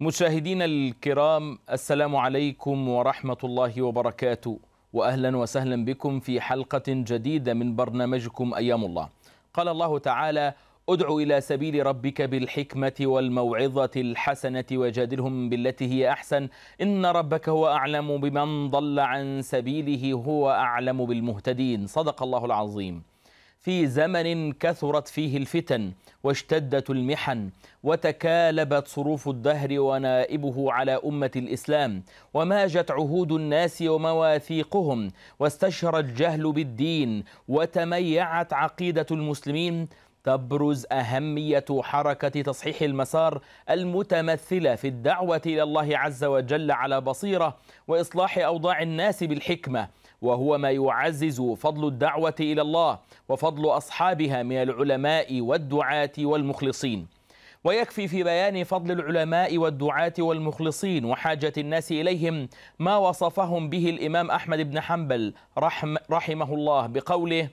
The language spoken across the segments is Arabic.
مشاهدينا الكرام السلام عليكم ورحمة الله وبركاته وأهلا وسهلا بكم في حلقة جديدة من برنامجكم أيام الله قال الله تعالى ادع إلى سبيل ربك بالحكمة والموعظة الحسنة وجادلهم بالتي هي أحسن إن ربك هو أعلم بمن ضل عن سبيله هو أعلم بالمهتدين صدق الله العظيم في زمن كثرت فيه الفتن واشتدت المحن وتكالبت صروف الدهر ونائبه على أمة الإسلام وماجت عهود الناس ومواثيقهم واستشهر الجهل بالدين وتميعت عقيدة المسلمين تبرز أهمية حركة تصحيح المسار المتمثلة في الدعوة إلى الله عز وجل على بصيرة وإصلاح أوضاع الناس بالحكمة وهو ما يعزز فضل الدعوة إلى الله وفضل أصحابها من العلماء والدعاة والمخلصين ويكفي في بيان فضل العلماء والدعاة والمخلصين وحاجة الناس إليهم ما وصفهم به الإمام أحمد بن حنبل رحم رحمه الله بقوله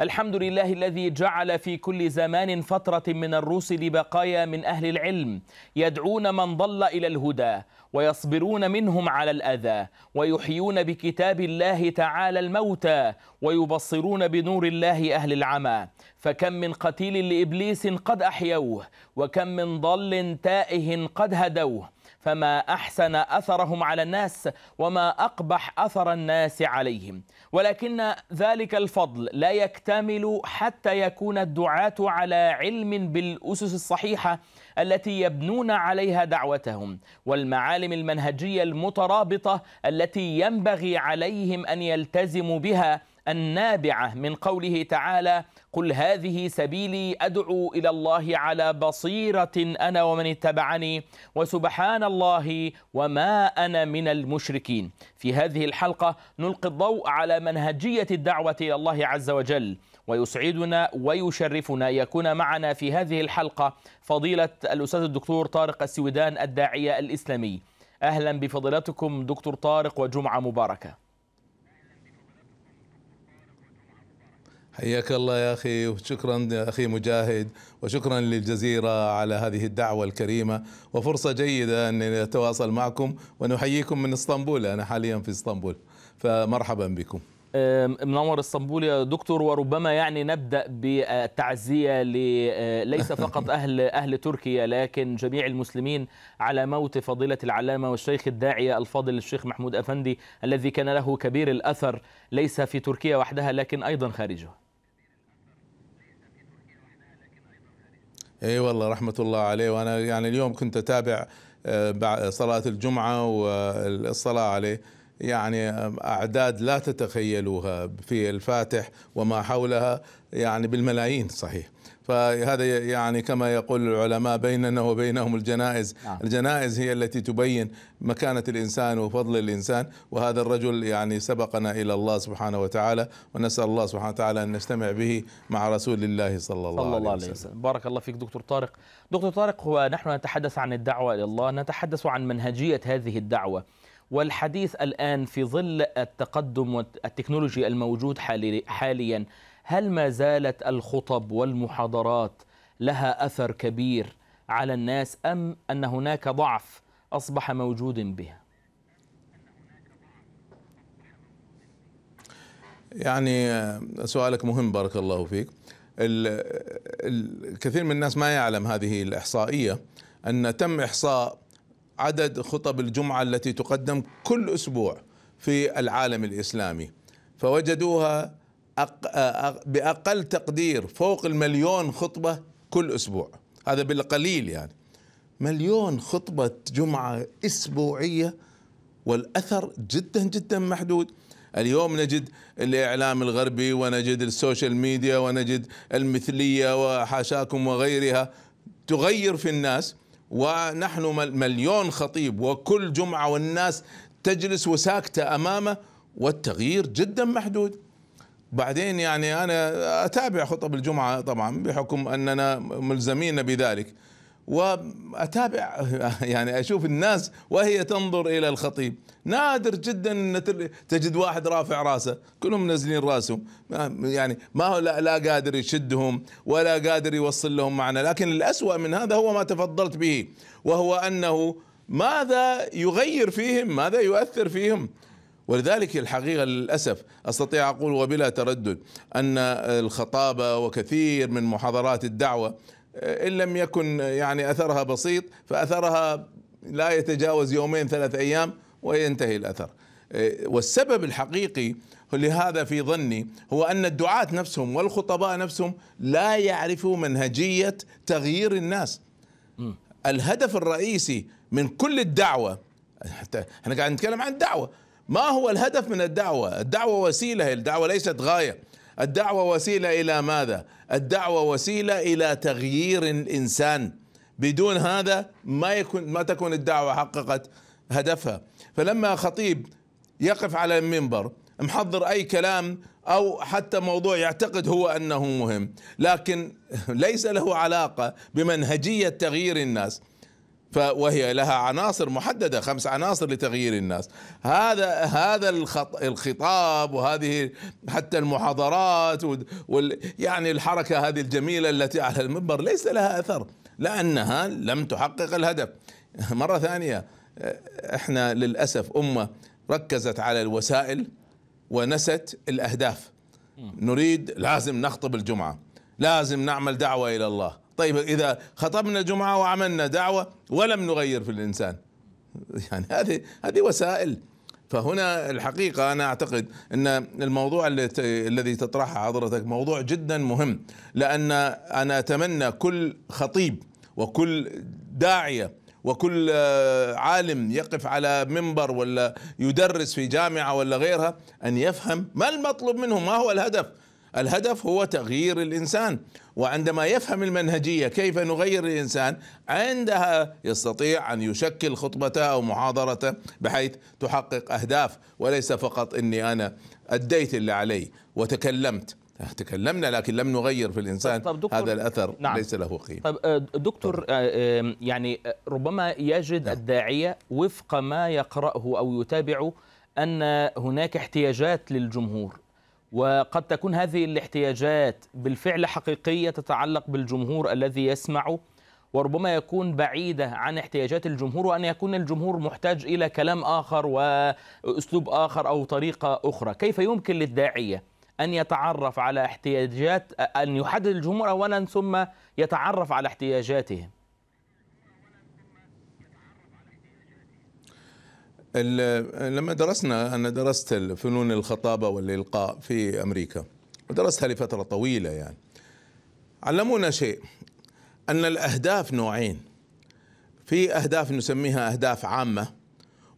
الحمد لله الذي جعل في كل زمان فترة من الرسل بقايا من أهل العلم يدعون من ضل إلى الهدى ويصبرون منهم على الأذى ويحيون بكتاب الله تعالى الموتى ويبصرون بنور الله أهل العمى فكم من قتيل لإبليس قد أحيوه وكم من ضل تائه قد هدوه فما أحسن أثرهم على الناس وما أقبح أثر الناس عليهم ولكن ذلك الفضل لا يكتمل حتى يكون الدعاة على علم بالأسس الصحيحة التي يبنون عليها دعوتهم والمعالم المنهجية المترابطة التي ينبغي عليهم أن يلتزموا بها النابعه من قوله تعالى قل هذه سبيلي ادعو الى الله على بصيره انا ومن اتبعني وسبحان الله وما انا من المشركين في هذه الحلقه نلقي الضوء على منهجيه الدعوه الى الله عز وجل ويسعدنا ويشرفنا يكون معنا في هذه الحلقه فضيله الاستاذ الدكتور طارق السويدان الداعيه الاسلامي اهلا بفضيلتكم دكتور طارق وجمعه مباركه حياك الله يا أخي وشكرا يا أخي مجاهد وشكرا للجزيرة على هذه الدعوة الكريمة وفرصة جيدة أن نتواصل معكم ونحييكم من اسطنبول أنا حاليا في اسطنبول فمرحبا بكم منور اسطنبول يا دكتور وربما يعني نبدا بالتعزيه آه، ليس فقط اهل اهل تركيا لكن جميع المسلمين على موت فضيله العلامه والشيخ الداعيه الفاضل الشيخ محمود افندي الذي كان له كبير الاثر ليس في تركيا وحدها لكن ايضا خارجها. اي والله رحمه الله عليه وانا يعني اليوم كنت اتابع آه، صلاه الجمعه والصلاه عليه يعني آه، اعداد لا تتخيلوها في الفاتح وما حولها يعني بالملايين صحيح فهذا يعني كما يقول العلماء بيننا وبينهم الجنائز نعم. الجنائز هي التي تبين مكانة الإنسان وفضل الإنسان وهذا الرجل يعني سبقنا إلى الله سبحانه وتعالى ونسأل الله سبحانه وتعالى أن نجتمع به مع رسول الله صلى الله, صلى الله عليه وسلم بارك الله فيك دكتور طارق دكتور طارق هو نحن نتحدث عن الدعوة إلى الله نتحدث عن منهجية هذه الدعوة والحديث الآن في ظل التقدم والتكنولوجيا الموجود حالي حاليا هل ما زالت الخطب والمحاضرات لها اثر كبير على الناس ام ان هناك ضعف اصبح موجود بها؟ يعني سؤالك مهم بارك الله فيك. الكثير من الناس ما يعلم هذه الاحصائيه ان تم احصاء عدد خطب الجمعه التي تقدم كل اسبوع في العالم الاسلامي فوجدوها باقل تقدير فوق المليون خطبه كل اسبوع هذا بالقليل يعني مليون خطبه جمعه اسبوعيه والاثر جدا جدا محدود اليوم نجد الاعلام الغربي ونجد السوشيال ميديا ونجد المثليه وحاشاكم وغيرها تغير في الناس ونحن مليون خطيب وكل جمعه والناس تجلس وساكته امامه والتغيير جدا محدود بعدين يعني انا اتابع خطب الجمعه طبعا بحكم اننا ملزمين بذلك واتابع يعني اشوف الناس وهي تنظر الى الخطيب نادر جدا تجد واحد رافع راسه كلهم منزلين راسهم يعني ما هو لا, لا قادر يشدهم ولا قادر يوصل لهم معنى لكن الاسوا من هذا هو ما تفضلت به وهو انه ماذا يغير فيهم ماذا يؤثر فيهم ولذلك الحقيقة للأسف أستطيع أقول وبلا تردد أن الخطابة وكثير من محاضرات الدعوة إن لم يكن يعني أثرها بسيط فأثرها لا يتجاوز يومين ثلاث أيام وينتهي الأثر والسبب الحقيقي لهذا في ظني هو أن الدعاة نفسهم والخطباء نفسهم لا يعرفوا منهجية تغيير الناس الهدف الرئيسي من كل الدعوة حتى احنا قاعد نتكلم عن دعوة ما هو الهدف من الدعوة الدعوة وسيلة الدعوة ليست غاية الدعوة وسيلة إلى ماذا الدعوة وسيلة إلى تغيير الإنسان بدون هذا ما يكون ما تكون الدعوة حققت هدفها فلما خطيب يقف على المنبر محضر أي كلام أو حتى موضوع يعتقد هو أنه مهم لكن ليس له علاقة بمنهجية تغيير الناس وهي لها عناصر محددة خمس عناصر لتغيير الناس هذا هذا الخطاب وهذه حتى المحاضرات وال يعني الحركة هذه الجميلة التي على المنبر ليس لها أثر لأنها لم تحقق الهدف مرة ثانية احنا للأسف أمة ركزت على الوسائل ونست الأهداف نريد لازم نخطب الجمعة لازم نعمل دعوة إلى الله طيب إذا خطبنا جمعة وعملنا دعوة ولم نغير في الإنسان يعني هذه هذه وسائل فهنا الحقيقة أنا أعتقد أن الموضوع الذي تطرحه حضرتك موضوع جدا مهم لأن أنا أتمنى كل خطيب وكل داعية وكل آه، عالم يقف على منبر ولا يدرس في جامعة ولا غيرها أن يفهم ما المطلوب منه ما هو الهدف الهدف هو تغيير الانسان وعندما يفهم المنهجيه كيف نغير الانسان عندها يستطيع ان يشكل خطبته او محاضرته بحيث تحقق اهداف وليس فقط اني انا اديت اللي علي وتكلمت تكلمنا لكن لم نغير في الانسان طب دكتور هذا الاثر نعم ليس له قيمه طب آه، دكتور طب. آه، آه، يعني ربما يجد نعم. الداعيه وفق ما يقراه او يتابعه ان هناك احتياجات للجمهور وقد تكون هذه الاحتياجات بالفعل حقيقية تتعلق بالجمهور الذي يسمع وربما يكون بعيدة عن احتياجات الجمهور وأن يكون الجمهور محتاج إلى كلام آخر وأسلوب آخر أو طريقة أخرى كيف يمكن للداعية أن يتعرف على احتياجات أن يحدد الجمهور أولا ثم يتعرف على احتياجاتهم لما درسنا أنا درست فنون الخطابة والإلقاء في أمريكا ودرستها لفترة طويلة يعني علمونا شيء أن الأهداف نوعين في أهداف نسميها أهداف عامة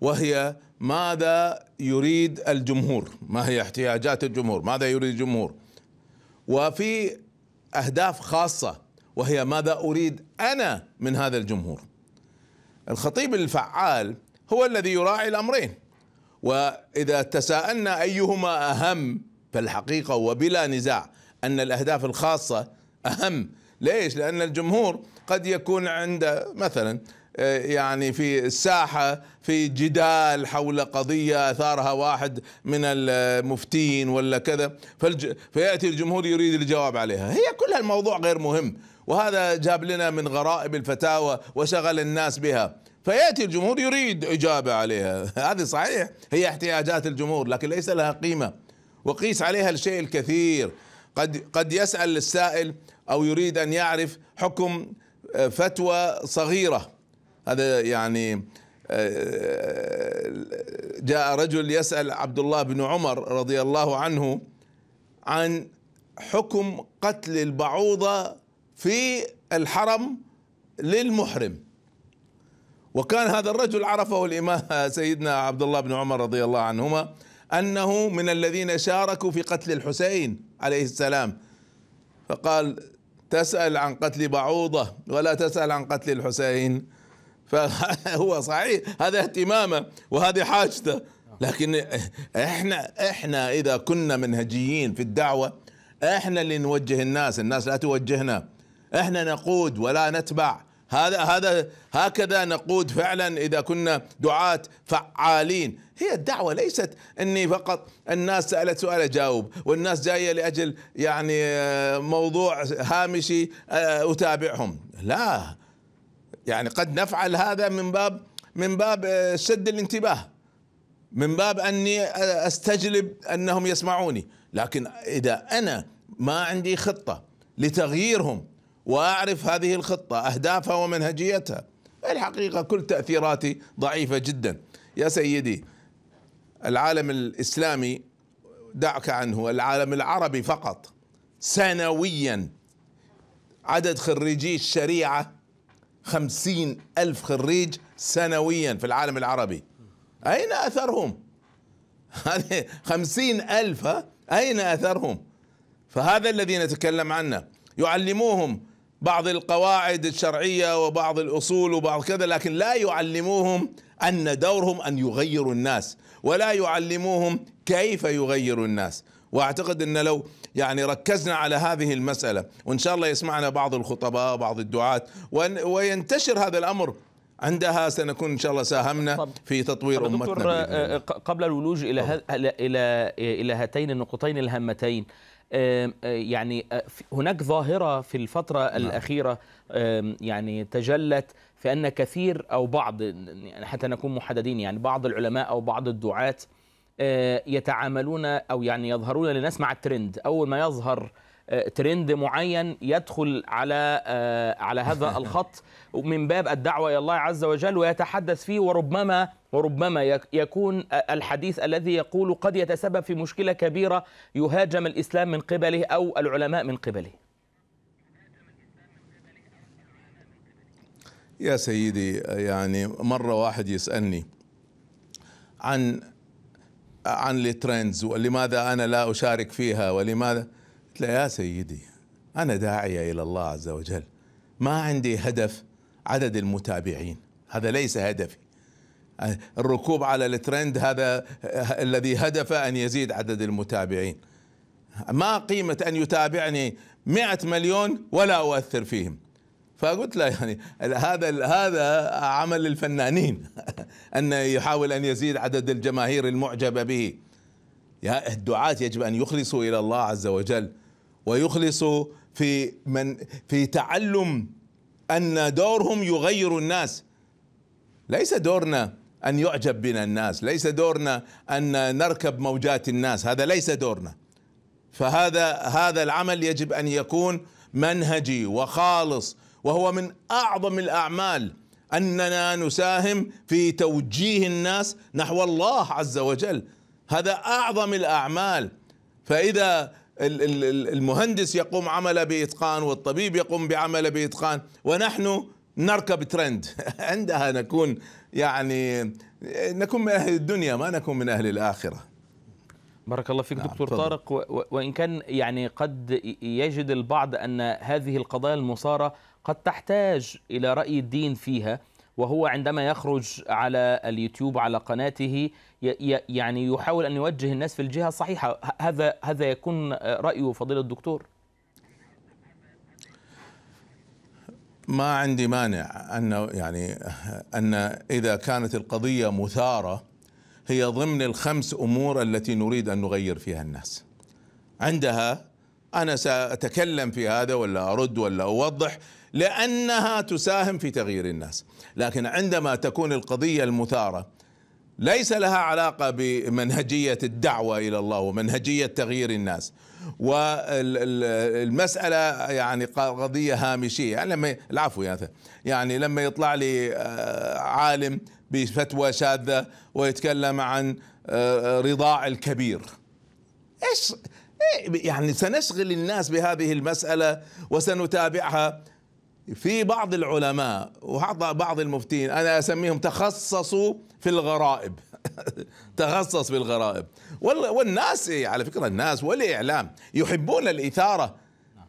وهي ماذا يريد الجمهور ما هي احتياجات الجمهور ماذا يريد الجمهور وفي أهداف خاصة وهي ماذا أريد أنا من هذا الجمهور الخطيب الفعال هو الذي يراعي الامرين واذا تساءلنا ايهما اهم فالحقيقه وبلا نزاع ان الاهداف الخاصه اهم ليش لان الجمهور قد يكون عند مثلا آه، يعني في الساحة في جدال حول قضية أثارها واحد من المفتين ولا كذا فيأتي الجمهور يريد الجواب عليها هي كلها الموضوع غير مهم وهذا جاب لنا من غرائب الفتاوى وشغل الناس بها فياتي الجمهور يريد اجابه عليها هذه صحيح هي احتياجات الجمهور لكن ليس لها قيمه وقيس عليها الشيء الكثير قد قد يسال السائل او يريد ان يعرف حكم آه، فتوى صغيره هذا يعني آه، جاء رجل يسال عبد الله بن عمر رضي الله عنه عن حكم قتل البعوضه في الحرم للمحرم وكان هذا الرجل عرفه الامام سيدنا عبد الله بن عمر رضي الله عنهما انه من الذين شاركوا في قتل الحسين عليه السلام فقال تسال عن قتل بعوضه ولا تسال عن قتل الحسين فهو صحيح هذا اهتمامه وهذه حاجته لكن احنا احنا اذا كنا منهجيين في الدعوه احنا اللي نوجه الناس الناس لا توجهنا احنا نقود ولا نتبع هذا هذا هكذا نقود فعلا اذا كنا دعاة فعالين هي الدعوة ليست اني فقط الناس سألت سؤال اجاوب والناس جاية لاجل يعني آه، موضوع هامشي آه، اتابعهم لا يعني قد نفعل هذا من باب من باب شد آه، الانتباه من باب اني استجلب انهم يسمعوني لكن اذا انا ما عندي خطه لتغييرهم واعرف هذه الخطه اهدافها ومنهجيتها الحقيقه كل تاثيراتي ضعيفه جدا يا سيدي العالم الاسلامي دعك عنه العالم العربي فقط سنويا عدد خريجي الشريعه خمسين ألف خريج سنويا في العالم العربي أين أثرهم هذه خمسين ألف أين أثرهم فهذا الذي نتكلم عنه يعلموهم بعض القواعد الشرعيه وبعض الاصول وبعض كذا لكن لا يعلموهم ان دورهم ان يغيروا الناس ولا يعلموهم كيف يغيروا الناس واعتقد ان لو يعني ركزنا على هذه المساله وان شاء الله يسمعنا بعض الخطباء بعض الدعاه وينتشر هذا الامر عندها سنكون ان شاء الله ساهمنا في تطوير امتنا امتنا آه، آه، قبل الولوج الى الى إيه، الى هاتين النقطتين الهامتين آه، يعني آه، هناك ظاهرة في الفترة نعم. الأخيرة يعني تجلت في أن كثير أو بعض يعني حتى نكون محددين يعني بعض العلماء أو بعض الدعاة آه، يتعاملون أو يعني يظهرون للناس مع الترند أول ما يظهر آه، ترند معين يدخل على آه، على هذا الخط من باب الدعوه الى الله عز وجل ويتحدث فيه وربما وربما يكون آه، الحديث الذي يقول قد يتسبب في مشكله كبيره يهاجم الاسلام من قبله او العلماء من قبله. يا سيدي يعني مره واحد يسالني عن عن الترندز ولماذا انا لا اشارك فيها ولماذا قلت له يا سيدي أنا داعية إلى الله عز وجل ما عندي هدف عدد المتابعين هذا ليس هدفي الركوب على الترند هذا الذي هدف أن يزيد عدد المتابعين ما قيمة أن يتابعني مئة مليون ولا أؤثر فيهم فقلت له يعني هذا هذا عمل الفنانين أن يحاول أن يزيد عدد الجماهير المعجبة به يا الدعاة يجب أن يخلصوا إلى الله عز وجل ويخلص في من في تعلم ان دورهم يغير الناس ليس دورنا ان يعجب بنا الناس ليس دورنا ان نركب موجات الناس هذا ليس دورنا فهذا هذا العمل يجب ان يكون منهجي وخالص وهو من اعظم الاعمال اننا نساهم في توجيه الناس نحو الله عز وجل هذا اعظم الاعمال فاذا المهندس يقوم عمله بإتقان والطبيب يقوم بعمله بإتقان ونحن نركب ترند عندها نكون يعني نكون من أهل الدنيا ما نكون من أهل الآخرة بارك الله فيك نعم دكتور طبعا. طارق وإن كان يعني قد يجد البعض أن هذه القضايا المصارة قد تحتاج إلى رأي الدين فيها وهو عندما يخرج على اليوتيوب على قناته يعني يحاول ان يوجه الناس في الجهه الصحيحه هذا هذا يكون رايه فضيله الدكتور ما عندي مانع انه يعني ان اذا كانت القضيه مثاره هي ضمن الخمس امور التي نريد ان نغير فيها الناس عندها انا ساتكلم في هذا ولا ارد ولا اوضح لانها تساهم في تغيير الناس لكن عندما تكون القضيه المثاره ليس لها علاقه بمنهجيه الدعوه الى الله ومنهجيه تغيير الناس والمساله يعني قضيه هامشيه يعني لما العفو يعني, لما يطلع لي آه، عالم بفتوى شاذه ويتكلم عن آه، رضاع الكبير ايش إيه، يعني سنشغل الناس بهذه المساله وسنتابعها في بعض العلماء وحتى بعض المفتين انا اسميهم تخصصوا في الغرائب تخصص في الغرائب والناس على فكره الناس والاعلام يحبون الاثاره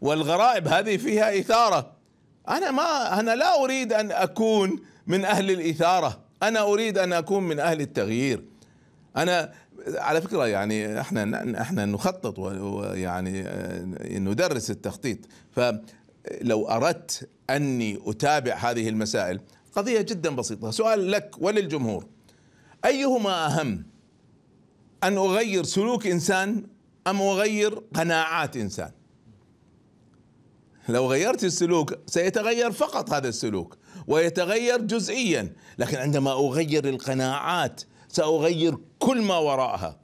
والغرائب هذه فيها اثاره انا ما انا لا اريد ان اكون من اهل الاثاره انا اريد ان اكون من اهل التغيير انا على فكره يعني احنا احنا نخطط ويعني آه، ندرس التخطيط ف لو اردت اني اتابع هذه المسائل قضيه جدا بسيطه سؤال لك وللجمهور ايهما اهم ان اغير سلوك انسان ام اغير قناعات انسان لو غيرت السلوك سيتغير فقط هذا السلوك ويتغير جزئيا لكن عندما اغير القناعات ساغير كل ما وراءها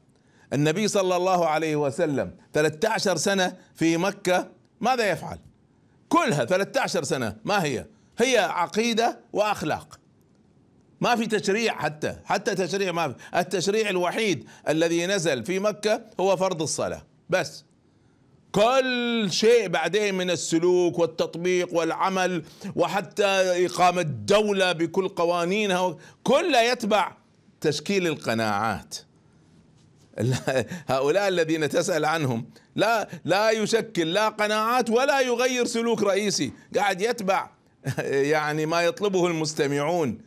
النبي صلى الله عليه وسلم 13 سنه في مكه ماذا يفعل كلها 13 سنة ما هي هي عقيدة وأخلاق ما في تشريع حتى حتى تشريع ما في التشريع الوحيد الذي نزل في مكة هو فرض الصلاة بس كل شيء بعدين من السلوك والتطبيق والعمل وحتى إقامة دولة بكل قوانينها كلها يتبع تشكيل القناعات هؤلاء الذين تسأل عنهم لا لا يشكل لا قناعات ولا يغير سلوك رئيسي قاعد يتبع يعني ما يطلبه المستمعون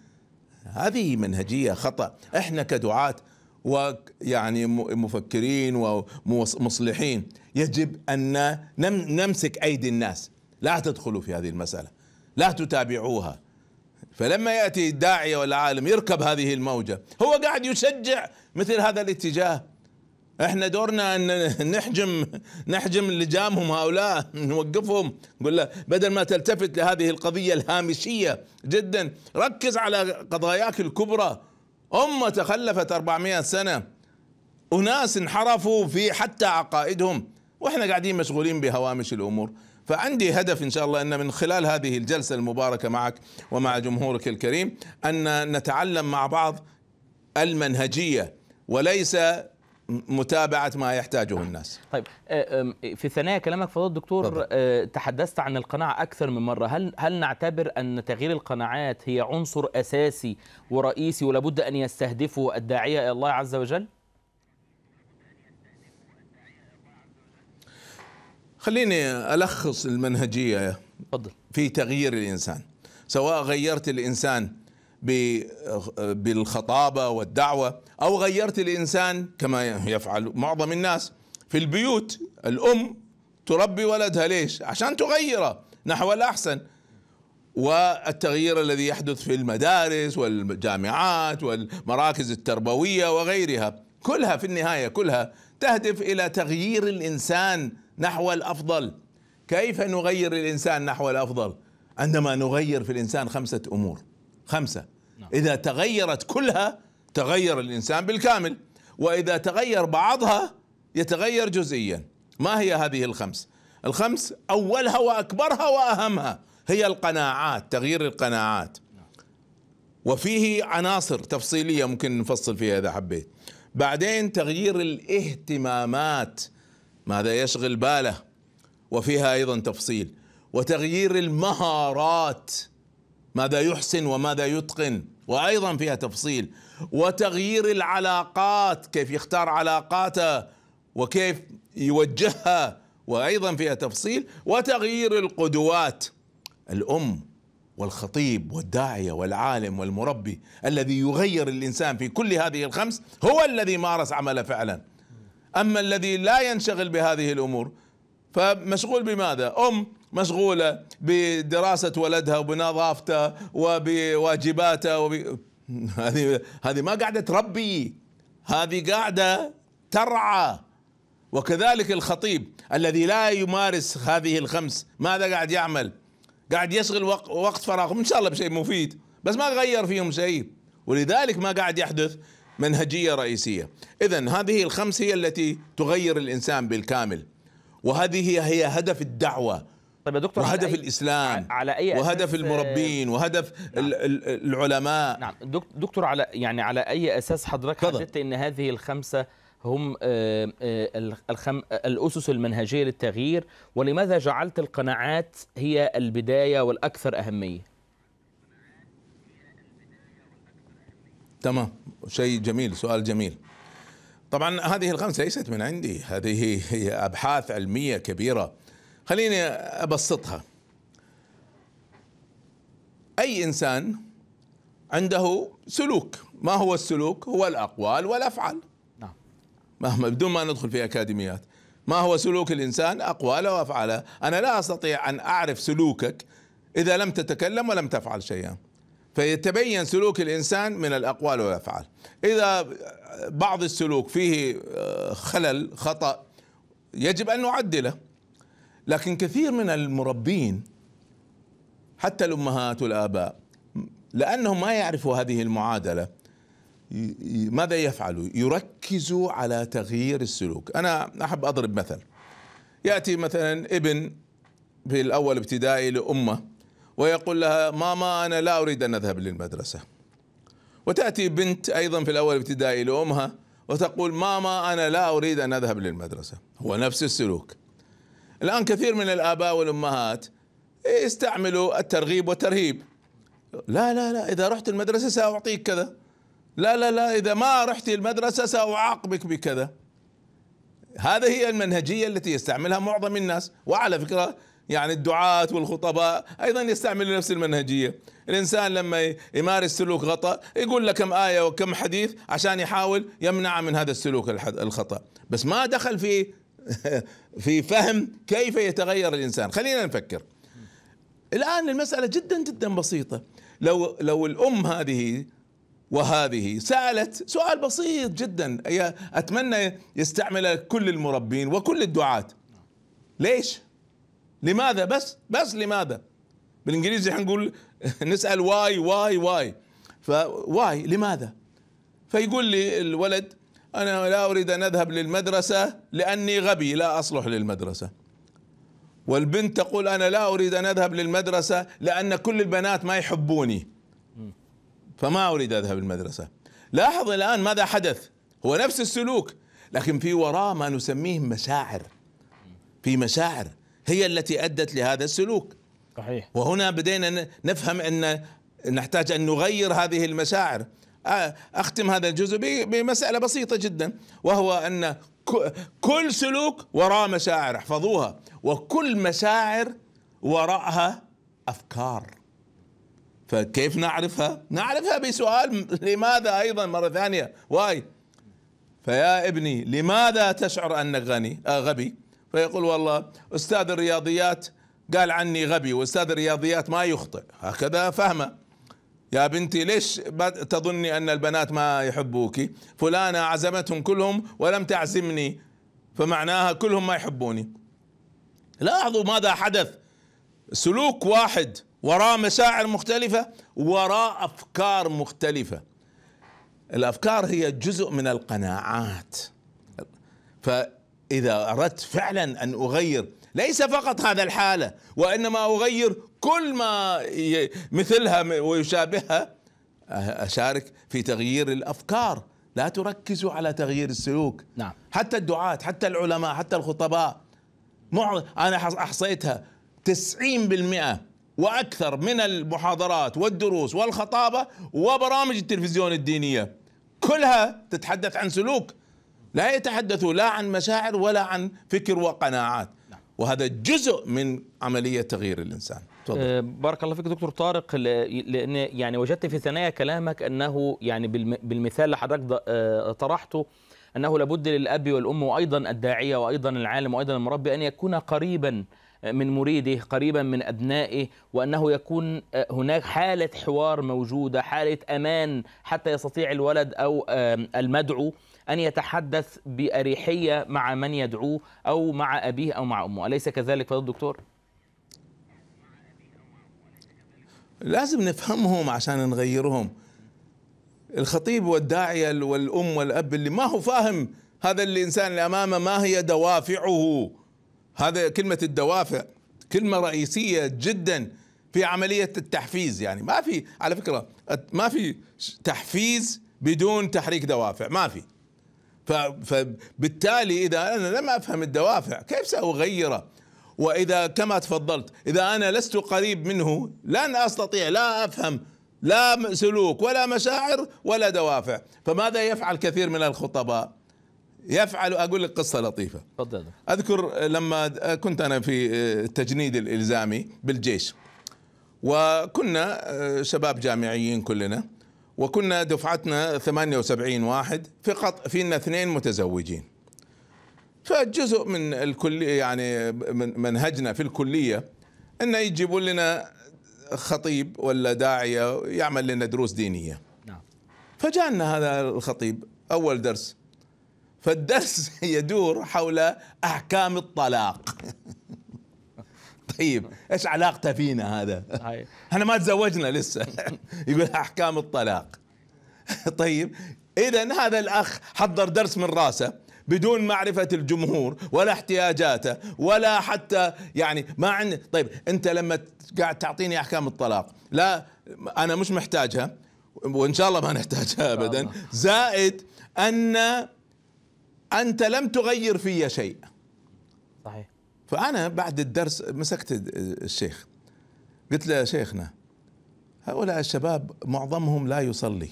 هذه منهجية خطأ احنا كدعاة ويعني مفكرين ومصلحين يجب أن نمسك أيدي الناس لا تدخلوا في هذه المسألة لا تتابعوها فلما يأتي الداعية والعالم يركب هذه الموجة هو قاعد يشجع مثل هذا الاتجاه احنا دورنا ان نحجم نحجم لجامهم هؤلاء نوقفهم نقول له بدل ما تلتفت لهذه القضيه الهامشيه جدا ركز على قضاياك الكبرى امه تخلفت 400 سنه اناس انحرفوا في حتى عقائدهم واحنا قاعدين مشغولين بهوامش الامور فعندي هدف ان شاء الله ان من خلال هذه الجلسه المباركه معك ومع جمهورك الكريم ان نتعلم مع بعض المنهجيه وليس متابعه ما يحتاجه الناس. طيب آه، في ثنايا كلامك فضل الدكتور آه، تحدثت عن القناعه اكثر من مره، هل هل نعتبر ان تغيير القناعات هي عنصر اساسي ورئيسي ولابد ان يستهدفه الداعيه الى الله عز وجل؟ خليني الخص المنهجيه تفضل في تغيير الانسان سواء غيرت الانسان بالخطابه والدعوه او غيرت الانسان كما يفعل معظم الناس في البيوت الام تربي ولدها ليش؟ عشان تغيره نحو الاحسن والتغيير الذي يحدث في المدارس والجامعات والمراكز التربويه وغيرها كلها في النهايه كلها تهدف الى تغيير الانسان نحو الافضل كيف نغير الانسان نحو الافضل عندما نغير في الانسان خمسه امور خمسة نعم. إذا تغيرت كلها تغير الإنسان بالكامل وإذا تغير بعضها يتغير جزئيا ما هي هذه الخمس الخمس أولها وأكبرها وأهمها هي القناعات تغيير القناعات وفيه عناصر تفصيلية ممكن نفصل فيها إذا حبيت بعدين تغيير الاهتمامات ماذا يشغل باله وفيها أيضا تفصيل وتغيير المهارات ماذا يحسن وماذا يتقن وايضا فيها تفصيل وتغيير العلاقات كيف يختار علاقاته وكيف يوجهها وايضا فيها تفصيل وتغيير القدوات الام والخطيب والداعيه والعالم والمربي الذي يغير الانسان في كل هذه الخمس هو الذي مارس عمله فعلا اما الذي لا ينشغل بهذه الامور فمشغول بماذا؟ ام مشغوله بدراسه ولدها وبنظافته وبواجباته وب... هذه هذه ما قاعده تربي هذه قاعده ترعى وكذلك الخطيب الذي لا يمارس هذه الخمس ماذا قاعد يعمل؟ قاعد يشغل وقت فراغ ان شاء الله بشيء مفيد بس ما غير فيهم شيء ولذلك ما قاعد يحدث منهجيه رئيسيه اذا هذه الخمس هي التي تغير الانسان بالكامل وهذه هي هدف الدعوة طيب يا دكتور وهدف على الإسلام على أي اساس وهدف المربين وهدف نعم العلماء نعم دكتور على يعني على أي أساس حضرتك حددت أن هذه الخمسة هم آه، آه، الخم الأسس المنهجية للتغيير ولماذا جعلت القناعات هي البداية والأكثر أهمية تمام شيء جميل سؤال جميل طبعا هذه الخمسه ليست من عندي هذه هي ابحاث علميه كبيره خليني ابسطها اي انسان عنده سلوك ما هو السلوك هو الاقوال والافعال نعم مهما بدون ما ندخل في اكاديميات ما هو سلوك الانسان اقواله وافعاله انا لا استطيع ان اعرف سلوكك اذا لم تتكلم ولم تفعل شيئا فيتبين سلوك الانسان من الاقوال والافعال اذا بعض السلوك فيه آه، خلل خطأ يجب أن نعدله لكن كثير من المربين حتى الأمهات والآباء لأنهم ما يعرفوا هذه المعادلة ماذا يفعلوا يركزوا على تغيير السلوك أنا أحب أضرب مثل يأتي مثلا ابن في الأول ابتدائي لأمه ويقول لها ماما أنا لا أريد أن أذهب للمدرسة وتأتي بنت أيضا في الأول ابتدائي لأمها وتقول ماما أنا لا أريد أن أذهب للمدرسة هو نفس السلوك الآن كثير من الآباء والأمهات يستعملوا الترغيب والترهيب لا لا لا إذا رحت المدرسة سأعطيك كذا لا لا لا إذا ما رحت المدرسة سأعاقبك بكذا هذه هي المنهجية التي يستعملها معظم الناس وعلى فكرة يعني الدعاة والخطباء أيضا يستعملون نفس المنهجية الإنسان لما يمارس سلوك خطأ يقول له كم آية وكم حديث عشان يحاول يمنعه من هذا السلوك الخطأ بس ما دخل في في فهم كيف يتغير الإنسان خلينا نفكر الآن المسألة جدا جدا بسيطة لو لو الأم هذه وهذه سألت سؤال بسيط جدا أتمنى يستعمله كل المربين وكل الدعاة ليش؟ لماذا بس بس لماذا بالانجليزي حنقول نسال واي واي واي فواي لماذا فيقول لي الولد انا لا اريد ان اذهب للمدرسه لاني غبي لا اصلح للمدرسه والبنت تقول انا لا اريد ان اذهب للمدرسه لان كل البنات ما يحبوني فما اريد اذهب للمدرسه لاحظ الان ماذا حدث هو نفس السلوك لكن في وراه ما نسميه مشاعر في مشاعر هي التي أدت لهذا السلوك صحيح وهنا بدينا نفهم أن نحتاج أن نغير هذه المشاعر أختم هذا الجزء بمسألة بسيطة جدا وهو أن كل سلوك وراء مشاعر احفظوها وكل مشاعر وراءها أفكار فكيف نعرفها؟ نعرفها بسؤال لماذا أيضا مرة ثانية واي فيا ابني لماذا تشعر أنك غني آه غبي فيقول والله أستاذ الرياضيات قال عني غبي وأستاذ الرياضيات ما يخطئ هكذا فهمه يا بنتي ليش تظني أن البنات ما يحبوك فلانة عزمتهم كلهم ولم تعزمني فمعناها كلهم ما يحبوني لاحظوا ماذا حدث سلوك واحد وراء مشاعر مختلفة وراء أفكار مختلفة الأفكار هي جزء من القناعات ف إذا أردت فعلا أن أغير ليس فقط هذا الحالة وإنما أغير كل ما مثلها ويشابهها أه، أشارك في تغيير الأفكار لا تركزوا على تغيير السلوك نعم. حتى الدعاة حتى العلماء حتى الخطباء معظم أنا أحصيتها 90% وأكثر من المحاضرات والدروس والخطابة وبرامج التلفزيون الدينية كلها تتحدث عن سلوك لا يتحدثوا لا عن مشاعر ولا عن فكر وقناعات وهذا جزء من عملية تغيير الإنسان تفضل. آه، بارك الله فيك دكتور طارق لأن يعني وجدت في ثنايا كلامك أنه يعني بالمثال اللي حضرتك آه، طرحته أنه لابد للأب والأم وأيضا الداعية وأيضا العالم وأيضا المربي أن يكون قريبا آه، من مريده قريبا من أبنائه وأنه يكون هناك حالة حوار موجودة حالة أمان حتى يستطيع الولد أو المدعو أن يتحدث بأريحية مع من يدعوه أو مع أبيه أو مع أمه أليس كذلك فضل الدكتور؟ لازم نفهمهم عشان نغيرهم الخطيب والداعية والأم والأب اللي ما هو فاهم هذا الإنسان اللي أمامه ما هي دوافعه هذا كلمة الدوافع كلمة رئيسية جدا في عملية التحفيز يعني ما في على فكرة ما في تحفيز بدون تحريك دوافع ما في فبالتالي اذا انا لم افهم الدوافع كيف ساغيره؟ واذا كما تفضلت اذا انا لست قريب منه لن استطيع لا افهم لا سلوك ولا مشاعر ولا دوافع، فماذا يفعل كثير من الخطباء؟ يفعل اقول لك قصه لطيفه تفضل اذكر لما كنت انا في آه، التجنيد الالزامي بالجيش وكنا آه، شباب جامعيين كلنا وكنا دفعتنا 78 واحد فقط فينا اثنين متزوجين فجزء من الكلية يعني من منهجنا في الكلية انه يجيبوا لنا خطيب ولا داعية يعمل لنا دروس دينية نعم. فجاءنا هذا الخطيب أول درس فالدرس يدور حول أحكام الطلاق طيب ايش علاقته فينا هذا؟ احنا ما تزوجنا لسه يقول احكام الطلاق طيب اذا هذا الاخ حضر درس من راسه بدون معرفة الجمهور ولا احتياجاته ولا حتى يعني ما عندي طيب أنت لما قاعد تعطيني أحكام الطلاق لا أنا مش محتاجها وإن شاء الله ما نحتاجها أبدا زائد أن أنت لم تغير في شيء فانا بعد الدرس مسكت الشيخ قلت له يا شيخنا هؤلاء الشباب معظمهم لا يصلي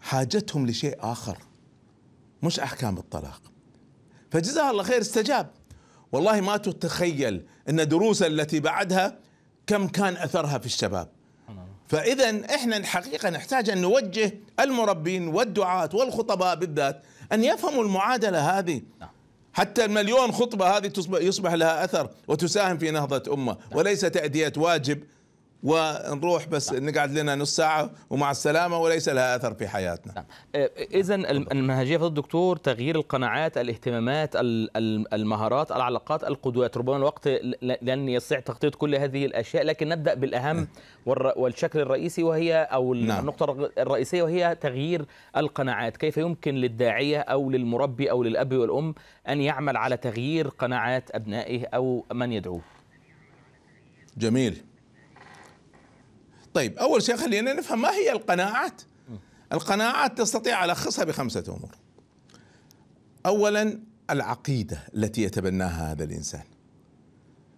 حاجتهم لشيء اخر مش احكام الطلاق فجزاه الله خير استجاب والله ما تتخيل ان دروسه التي بعدها كم كان اثرها في الشباب فاذا احنا الحقيقه نحتاج ان نوجه المربين والدعاة والخطباء بالذات ان يفهموا المعادله هذه نعم. حتى المليون خطبة هذه يصبح لها أثر وتساهم في نهضة أمة نعم. وليس تأدية واجب ونروح بس نعم. نقعد لنا نص ساعة ومع السلامة وليس لها أثر في حياتنا نعم. إذا المنهجية في الدكتور تغيير القناعات الاهتمامات المهارات العلاقات القدوات ربما الوقت لن يستطيع تغطية كل هذه الأشياء لكن نبدأ بالأهم نعم. والشكل الرئيسي وهي أو نعم. النقطة الرئيسية وهي تغيير القناعات كيف يمكن للداعية أو للمربي أو للأب والأم أن يعمل على تغيير قناعات أبنائه أو من يدعوه جميل طيب أول شيء خلينا نفهم ما هي القناعات القناعات تستطيع ألخصها بخمسة أمور أولا العقيدة التي يتبناها هذا الإنسان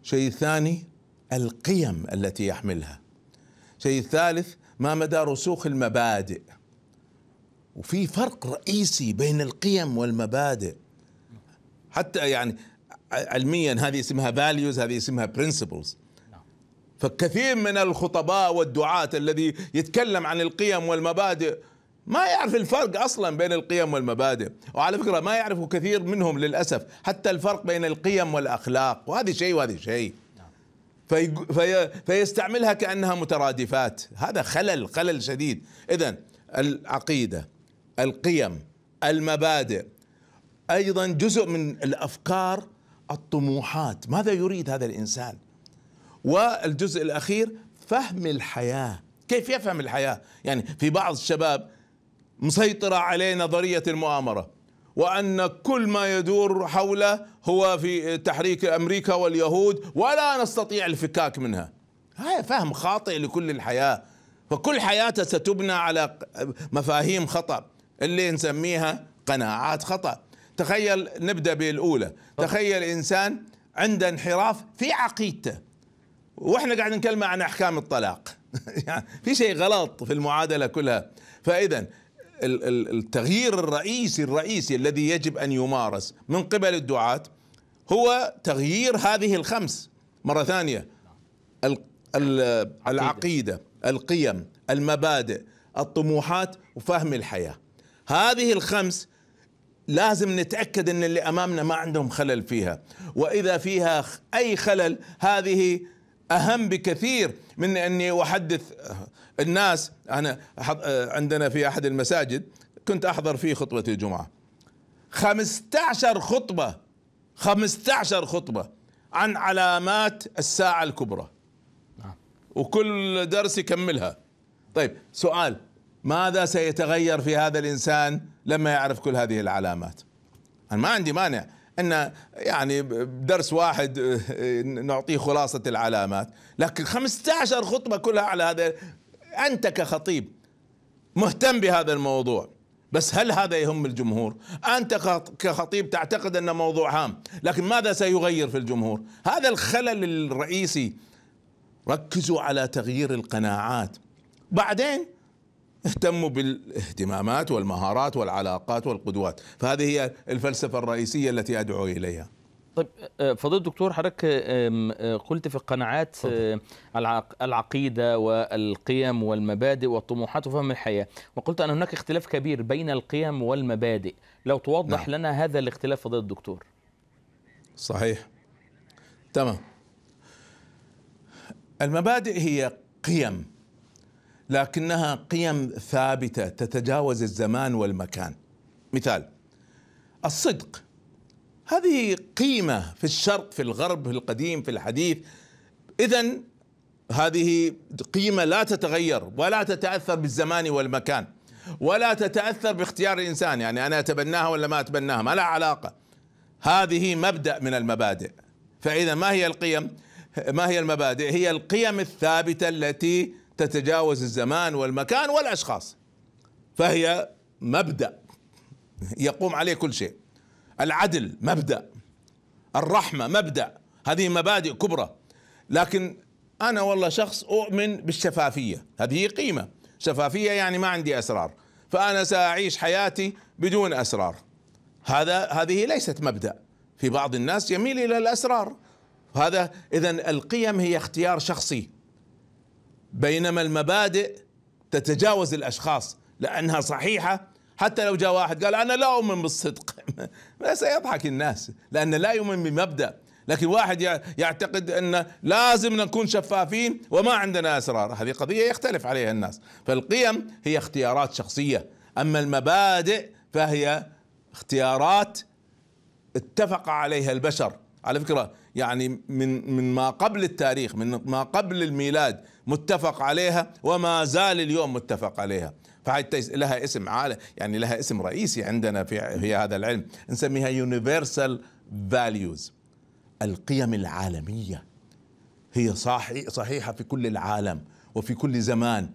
شيء ثاني القيم التي يحملها شيء ثالث ما مدى رسوخ المبادئ وفي فرق رئيسي بين القيم والمبادئ حتى يعني علميا هذه اسمها values هذه اسمها principles فكثير من الخطباء والدعاة الذي يتكلم عن القيم والمبادئ ما يعرف الفرق اصلا بين القيم والمبادئ وعلى فكره ما يعرفه كثير منهم للاسف حتى الفرق بين القيم والاخلاق وهذه شيء وهذه شيء في في فيستعملها كانها مترادفات هذا خلل خلل شديد اذا العقيده القيم المبادئ ايضا جزء من الافكار الطموحات ماذا يريد هذا الانسان والجزء الأخير فهم الحياة كيف يفهم الحياة يعني في بعض الشباب مسيطرة عليه نظرية المؤامرة وأن كل ما يدور حوله هو في تحريك أمريكا واليهود ولا نستطيع الفكاك منها هذا فهم خاطئ لكل الحياة فكل حياته ستبنى على مفاهيم خطأ اللي نسميها قناعات خطأ تخيل نبدأ بالأولى تخيل إنسان عنده انحراف في عقيدته واحنا قاعد نتكلم عن احكام الطلاق يعني في شيء غلط في المعادله كلها فاذا التغيير الرئيسي الرئيسي الذي يجب ان يمارس من قبل الدعاة هو تغيير هذه الخمس مرة ثانية العقيدة القيم المبادئ الطموحات وفهم الحياة هذه الخمس لازم نتأكد أن اللي أمامنا ما عندهم خلل فيها وإذا فيها أي خلل هذه اهم بكثير من اني احدث الناس انا عندنا في احد المساجد كنت احضر فيه خطبه الجمعه 15 خطبه 15 خطبه عن علامات الساعه الكبرى نعم. وكل درس يكملها طيب سؤال ماذا سيتغير في هذا الانسان لما يعرف كل هذه العلامات انا ما عندي مانع ان يعني درس واحد آه، آه، نعطيه خلاصه العلامات لكن 15 خطبه كلها على هذا انت كخطيب مهتم بهذا الموضوع بس هل هذا يهم الجمهور انت كخطيب تعتقد ان موضوع هام لكن ماذا سيغير في الجمهور هذا الخلل الرئيسي ركزوا على تغيير القناعات بعدين اهتموا بالاهتمامات والمهارات والعلاقات والقدوات فهذه هي الفلسفة الرئيسية التي أدعو إليها طيب آه، فضيلة الدكتور حضرتك آه، قلت في القناعات آه، العقيدة والقيم والمبادئ والطموحات وفهم الحياة وقلت أن هناك اختلاف كبير بين القيم والمبادئ لو توضح نعم. لنا هذا الاختلاف فضيلة الدكتور صحيح تمام المبادئ هي قيم لكنها قيم ثابته تتجاوز الزمان والمكان. مثال الصدق هذه قيمه في الشرق في الغرب في القديم في الحديث اذا هذه قيمه لا تتغير ولا تتاثر بالزمان والمكان ولا تتاثر باختيار الانسان يعني انا اتبناها ولا ما اتبناها ما لها علاقه هذه مبدا من المبادئ فاذا ما هي القيم ما هي المبادئ هي القيم الثابته التي تتجاوز الزمان والمكان والاشخاص فهي مبدا يقوم عليه كل شيء العدل مبدا الرحمه مبدا هذه مبادئ كبرى لكن انا والله شخص اؤمن بالشفافيه هذه قيمه شفافيه يعني ما عندي اسرار فانا ساعيش حياتي بدون اسرار هذا هذه ليست مبدا في بعض الناس يميل الى الاسرار هذا اذا القيم هي اختيار شخصي بينما المبادئ تتجاوز الاشخاص لانها صحيحه حتى لو جاء واحد قال انا لا اؤمن بالصدق سيضحك الناس لان لا يؤمن بمبدا لكن واحد يعتقد ان لازم نكون شفافين وما عندنا اسرار هذه قضيه يختلف عليها الناس فالقيم هي اختيارات شخصيه اما المبادئ فهي اختيارات اتفق عليها البشر على فكره يعني من من ما قبل التاريخ من ما قبل الميلاد متفق عليها وما زال اليوم متفق عليها فحتى لها اسم عالي يعني لها اسم رئيسي عندنا في في هذا العلم نسميها يونيفرسال فاليوز القيم العالميه هي صحيحه في كل العالم وفي كل زمان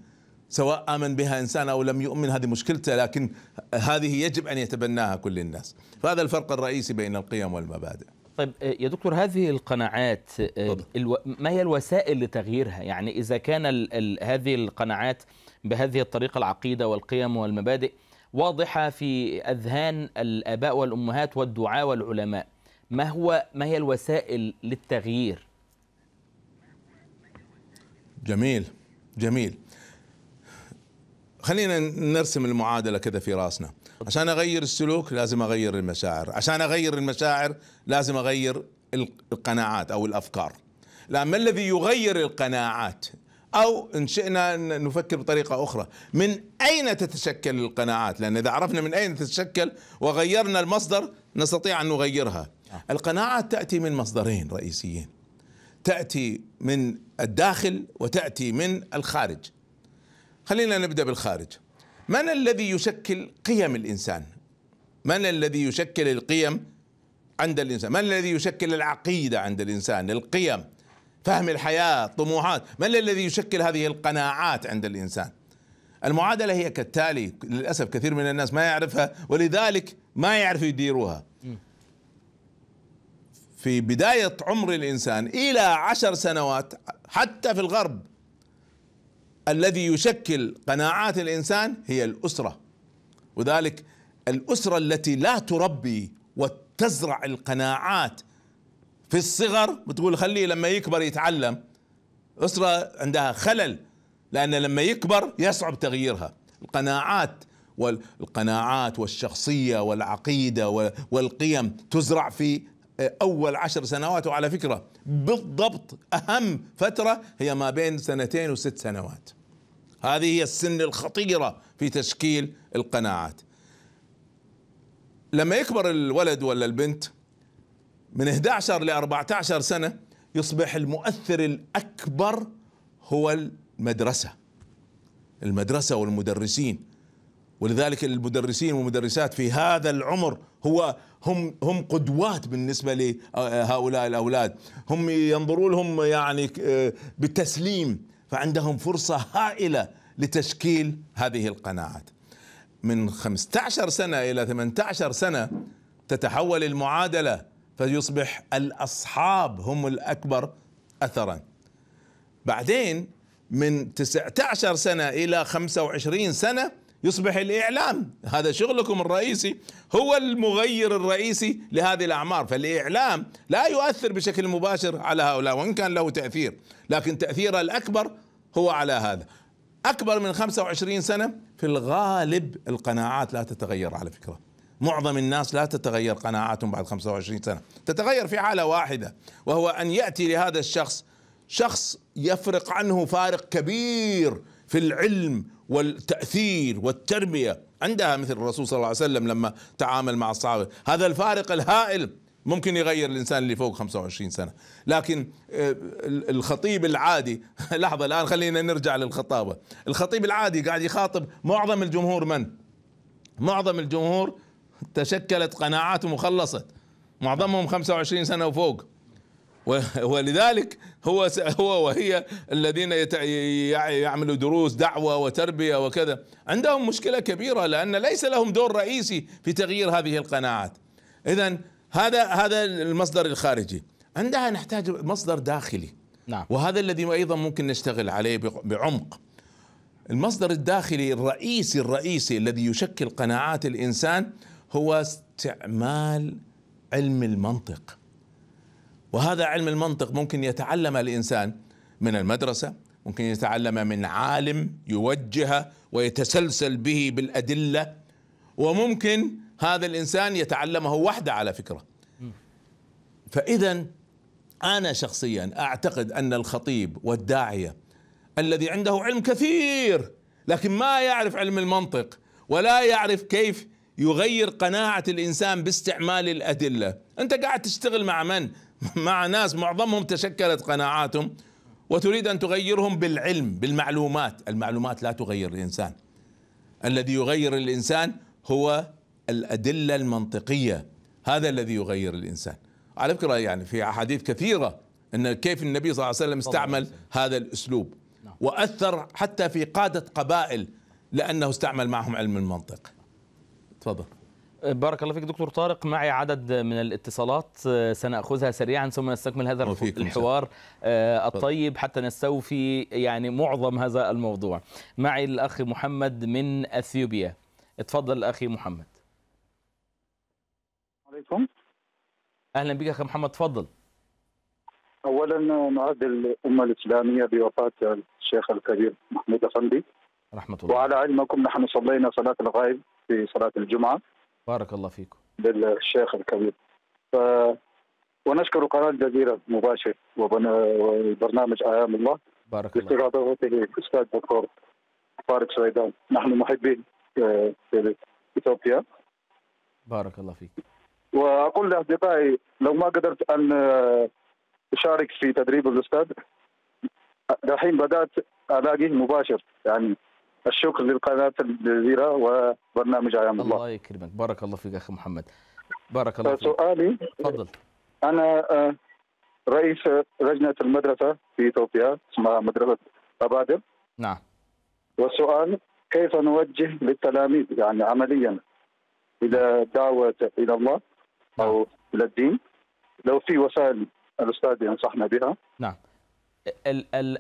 سواء آمن بها إنسان أو لم يؤمن هذه مشكلته لكن هذه يجب أن يتبناها كل الناس فهذا الفرق الرئيسي بين القيم والمبادئ طيب آه، يا دكتور هذه القناعات آه، الو... ما هي الوسائل لتغييرها يعني إذا كان ال... ال... هذه القناعات بهذه الطريقة العقيدة والقيم والمبادئ واضحة في أذهان الآباء والأمهات والدعاة والعلماء ما هو ما هي الوسائل للتغيير جميل جميل خلينا نرسم المعادلة كذا في راسنا عشان اغير السلوك لازم اغير المشاعر عشان اغير المشاعر لازم اغير القناعات او الافكار لا ما الذي يغير القناعات او ان شئنا ان نفكر بطريقه اخرى من اين تتشكل القناعات لان اذا عرفنا من اين تتشكل وغيرنا المصدر نستطيع ان نغيرها آه. القناعات تاتي من مصدرين رئيسيين تاتي من الداخل وتاتي من الخارج خلينا نبدا بالخارج من الذي يشكل قيم الانسان من الذي يشكل القيم عند الانسان من الذي يشكل العقيده عند الانسان القيم فهم الحياه طموحات من الذي يشكل هذه القناعات عند الانسان المعادله هي كالتالي للاسف كثير من الناس ما يعرفها ولذلك ما يعرفوا يديروها في بدايه عمر الانسان الى عشر سنوات حتى في الغرب الذي يشكل قناعات الانسان هي الاسره وذلك الاسره التي لا تربي وتزرع القناعات في الصغر بتقول خليه لما يكبر يتعلم اسره عندها خلل لان لما يكبر يصعب تغييرها القناعات والقناعات والشخصيه والعقيده والقيم تزرع في آه، اول عشر سنوات وعلى فكره بالضبط اهم فتره هي ما بين سنتين وست سنوات هذه هي السن الخطيرة في تشكيل القناعات لما يكبر الولد ولا البنت من 11 ل 14 سنة يصبح المؤثر الأكبر هو المدرسة المدرسة والمدرسين ولذلك المدرسين والمدرسات في هذا العمر هو هم هم قدوات بالنسبة لهؤلاء الأولاد هم ينظروا لهم يعني آه، بالتسليم فعندهم فرصة هائلة لتشكيل هذه القناعات من 15 سنة إلى 18 سنة تتحول المعادلة فيصبح الأصحاب هم الأكبر أثرا بعدين من 19 سنة إلى 25 سنة يصبح الإعلام هذا شغلكم الرئيسي هو المغير الرئيسي لهذه الأعمار فالإعلام لا يؤثر بشكل مباشر على هؤلاء وإن كان له تأثير لكن تأثيره الأكبر هو على هذا أكبر من 25 سنة في الغالب القناعات لا تتغير على فكرة معظم الناس لا تتغير قناعاتهم بعد 25 سنة تتغير في حالة واحدة وهو أن يأتي لهذا الشخص شخص يفرق عنه فارق كبير في العلم والتأثير والتربية عندها مثل الرسول صلى الله عليه وسلم لما تعامل مع الصحابة هذا الفارق الهائل ممكن يغير الانسان اللي فوق 25 سنه لكن آه، الخطيب العادي لحظه الان خلينا نرجع للخطابه الخطيب العادي قاعد يخاطب معظم الجمهور من معظم الجمهور تشكلت قناعاته وخلصت معظمهم 25 سنه وفوق ولذلك هو هو وهي الذين يعملوا دروس دعوه وتربيه وكذا عندهم مشكله كبيره لان ليس لهم دور رئيسي في تغيير هذه القناعات اذا هذا هذا المصدر الخارجي عندها نحتاج مصدر داخلي نعم. وهذا الذي ايضا ممكن نشتغل عليه بعمق المصدر الداخلي الرئيسي الرئيسي الذي يشكل قناعات الانسان هو استعمال علم المنطق وهذا علم المنطق ممكن يتعلم الانسان من المدرسه ممكن يتعلم من عالم يوجهه ويتسلسل به بالادله وممكن هذا الإنسان يتعلمه وحده على فكرة فإذا أنا شخصيا أعتقد أن الخطيب والداعية الذي عنده علم كثير لكن ما يعرف علم المنطق ولا يعرف كيف يغير قناعة الإنسان باستعمال الأدلة أنت قاعد تشتغل مع من؟ مع ناس معظمهم تشكلت قناعاتهم وتريد أن تغيرهم بالعلم بالمعلومات المعلومات لا تغير الإنسان الذي يغير الإنسان هو الادله المنطقيه هذا الذي يغير الانسان على فكره يعني في احاديث كثيره ان كيف النبي صلى الله عليه وسلم استعمل هذا الاسلوب نعم. واثر حتى في قاده قبائل لانه استعمل معهم علم المنطق تفضل أه، بارك الله فيك دكتور طارق معي عدد من الاتصالات أه، سنأخذها سريعا ثم نستكمل هذا الحوار أه، الطيب حتى نستوفي يعني معظم هذا الموضوع معي الأخ محمد من أثيوبيا اتفضل أخي محمد عليكم اهلا بك اخي محمد تفضل اولا نعد الامه الاسلاميه بوفاه الشيخ الكبير محمود افندي رحمه الله وعلى علمكم نحن صلينا صلاه الغائب في صلاه الجمعه بارك الله فيكم للشيخ الكبير ف... ونشكر قناه الجزيره مباشر وبرنامج ايام الله بارك الله باستضافته الاستاذ دكتور فارس سويدان نحن محبين آه، في اثيوبيا بارك الله فيك واقول لاصدقائي لو ما قدرت ان آه، اشارك في تدريب الاستاذ دحين بدات الاقيه مباشر يعني الشكر للقناه الجزيره وبرنامج عيام الله الله يكرمك بارك الله فيك اخي محمد بارك الله فيك سؤالي تفضل انا آه، رئيس لجنه المدرسه في اثيوبيا اسمها مدرسه ابادر نعم والسؤال كيف نوجه للتلاميذ يعني عمليا الى دعوه الى الله او الى الدين لو في وسائل الاستاذ ينصحنا بها نعم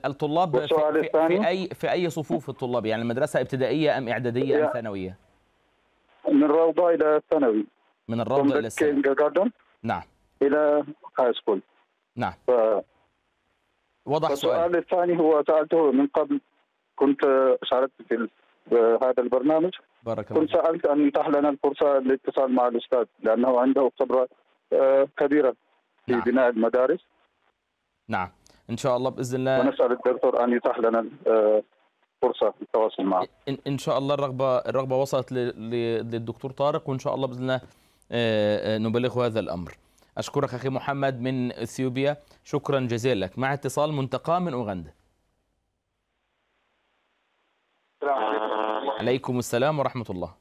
الطلاب في, في, في اي في اي صفوف الطلاب يعني المدرسه ابتدائيه ام اعداديه ام ثانويه؟ من الروضه الى الثانوي من الروضه الى الثانوي نعم الى هاي سكول نعم ف... وضح السؤال الثاني هو سالته من قبل كنت شاركت في هذا البرنامج بارك الله كنت سألت أن يتاح لنا الفرصة للاتصال مع الأستاذ لأنه عنده خبرة آه، كبيرة في نعم. بناء المدارس نعم إن شاء الله بإذن الله ونسأل الدكتور أن يتاح لنا آه، فرصه للتواصل معه إن, شاء الله الرغبه الرغبه وصلت للدكتور طارق وان شاء الله باذن الله آه، نبلغ هذا الامر اشكرك اخي محمد من اثيوبيا شكرا جزيلا لك مع اتصال منتقى من اوغندا عليكم السلام ورحمة الله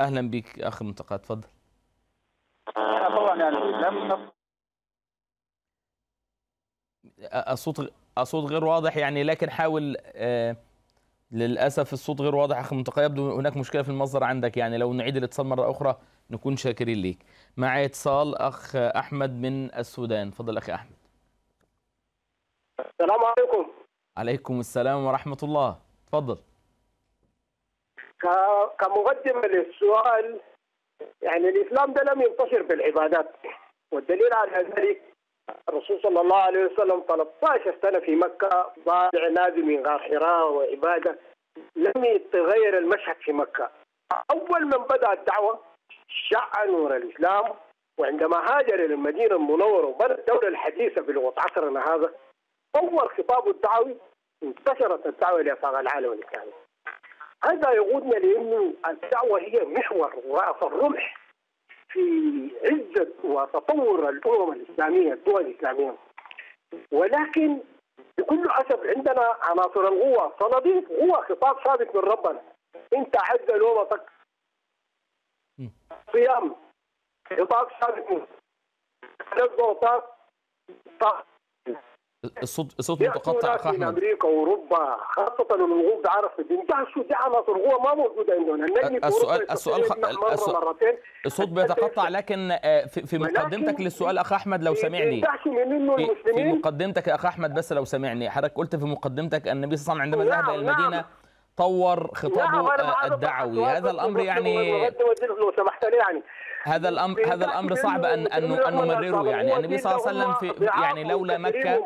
أهلا بك أخ المنتقى تفضل الصوت الصوت غير واضح يعني لكن حاول آه، للاسف الصوت غير واضح اخ المنتقى يبدو هناك مشكله في المصدر عندك يعني لو نعيد الاتصال مره اخرى نكون شاكرين ليك معي اتصال اخ احمد من السودان تفضل اخي احمد السلام عليكم عليكم السلام ورحمة الله تفضل كمقدم للسؤال يعني الإسلام ده لم ينتشر بالعبادات والدليل على ذلك الرسول صلى الله عليه وسلم 13 سنة في مكة ضالع غار حراء وعبادة لم يتغير المشهد في مكة أول من بدأ الدعوة شع نور الإسلام وعندما هاجر إلى المدينة المنورة وبنى الدولة الحديثة بلغة عصرنا هذا طور خطابه الدعوي انتشرت الدعوه لافاق العالم الاسلامي هذا يقودنا لانه الدعوه هي محور وراس الرمح في عزه وتطور الامم الاسلاميه الدول الاسلاميه ولكن بكل حسب عندنا عناصر القوة صناديق هو خطاب ثابت من ربنا أنت عز لومتك صيام خطاب ثابت من ربنا الصوت الصوت متقطع اخ احمد امريكا واوروبا خاصه الوقوف ده عرف دي انت دي عناصر هو ما موجوده عندنا السؤال السؤال خ... مرتين الصوت بيتقطع لكن آه، في مقدمتك للسؤال اخ احمد لو سامعني في, في مقدمتك اخ احمد بس لو سامعني حضرتك قلت في مقدمتك ان النبي صلى الله عليه وسلم عندما نعم، ذهب الى نعم. المدينه طور نعم، خطابه آه، الدعوي هذا الامر يعني لو سمحت لي يعني هذا الامر هذا الامر صعب ان ان نمرره يعني النبي صلى الله عليه وسلم في يعني لولا مكه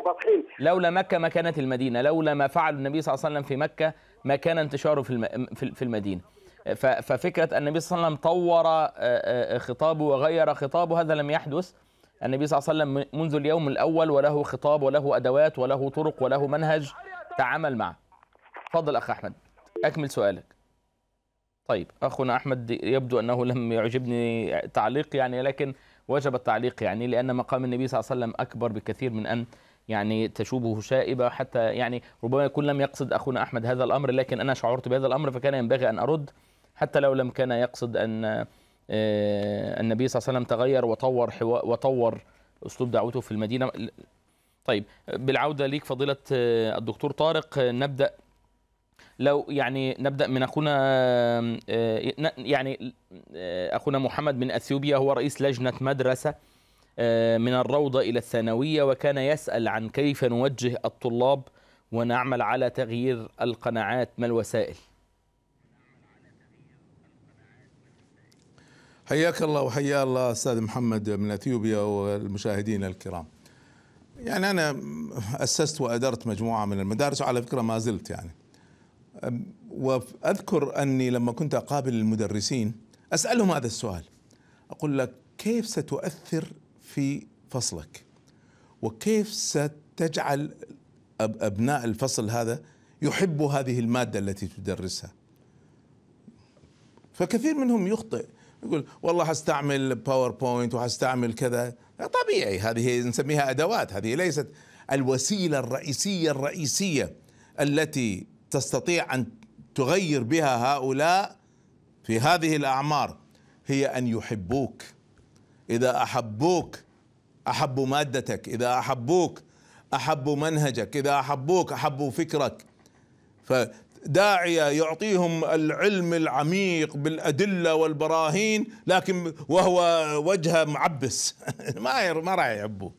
لولا مكه ما كانت المدينه لولا ما فعل النبي صلى الله عليه وسلم في مكه ما كان انتشاره في في المدينه ففكره ان النبي صلى الله عليه وسلم طور آه، آه، آه، خطابه وغير خطابه هذا لم يحدث النبي صلى الله عليه وسلم منذ اليوم الاول وله خطاب وله ادوات وله طرق وله منهج تعامل معه. تفضل اخ احمد اكمل سؤالك. طيب اخونا احمد يبدو انه لم يعجبني تعليق يعني لكن وجب التعليق يعني لان مقام النبي صلى الله عليه وسلم اكبر بكثير من ان يعني تشوبه شائبه حتى يعني ربما يكون لم يقصد اخونا احمد هذا الامر لكن انا شعرت بهذا الامر فكان ينبغي ان ارد حتى لو لم كان يقصد ان آه، النبي صلى الله عليه وسلم تغير وطور حوا وطور اسلوب دعوته في المدينه طيب بالعوده ليك فضيله آه، الدكتور طارق آه، نبدا لو يعني نبدا من اخونا آه، يعني آه، اخونا محمد من اثيوبيا هو رئيس لجنه مدرسه آه، من الروضه الى الثانويه وكان يسال عن كيف نوجه الطلاب ونعمل على تغيير القناعات ما الوسائل حياك الله وحيا الله استاذ محمد من اثيوبيا والمشاهدين الكرام. يعني انا اسست وادرت مجموعه من المدارس وعلى فكره ما زلت يعني. واذكر اني لما كنت اقابل المدرسين اسالهم هذا السؤال اقول لك كيف ستؤثر في فصلك وكيف ستجعل ابناء الفصل هذا يحبوا هذه الماده التي تدرسها فكثير منهم يخطئ يقول والله حستعمل باوربوينت وحستعمل كذا طبيعي هذه نسميها ادوات هذه ليست الوسيله الرئيسيه الرئيسيه التي تستطيع ان تغير بها هؤلاء في هذه الاعمار هي ان يحبوك اذا احبوك احبوا مادتك اذا احبوك احبوا منهجك اذا احبوك احبوا فكرك فداعيه يعطيهم العلم العميق بالادله والبراهين لكن وهو وجهه معبس ما ما راح يحبوك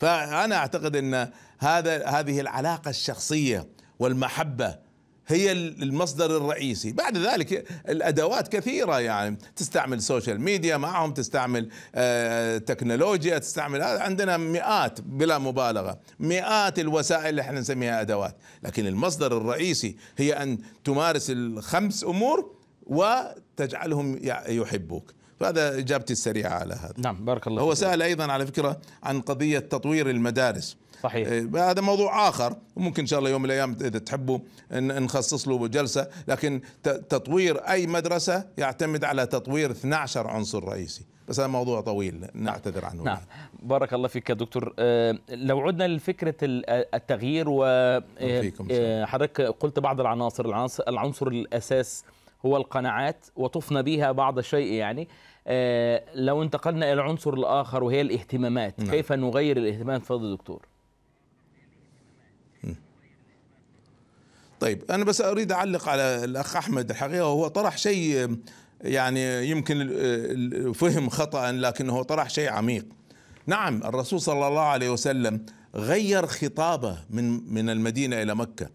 فانا اعتقد ان هذا هذه العلاقه الشخصيه والمحبه هي المصدر الرئيسي بعد ذلك الأدوات كثيرة يعني تستعمل سوشيال ميديا معهم تستعمل آه، تكنولوجيا تستعمل عندنا مئات بلا مبالغة مئات الوسائل اللي احنا نسميها أدوات لكن المصدر الرئيسي هي أن تمارس الخمس أمور وتجعلهم يحبوك فهذا إجابتي السريعة على هذا نعم بارك الله هو سأل أيضا على فكرة عن قضية تطوير المدارس صحيح إيه، هذا موضوع اخر وممكن ان شاء الله يوم من الايام اذا تحبوا نخصص له جلسه لكن تطوير اي مدرسه يعتمد على تطوير 12 عنصر رئيسي بس هذا موضوع طويل نعتذر عنه نعم بارك الله فيك يا دكتور آه، لو عدنا لفكره التغيير و آه، آه، حضرتك قلت بعض العناصر العنصر الاساس هو القناعات وطفنا بها بعض الشيء يعني لو انتقلنا الى العنصر الاخر وهي الاهتمامات نعم. كيف نغير الاهتمام فضل دكتور طيب انا بس اريد اعلق على الاخ احمد الحقيقه هو طرح شيء يعني يمكن فهم خطا لكنه طرح شيء عميق نعم الرسول صلى الله عليه وسلم غير خطابه من من المدينه الى مكه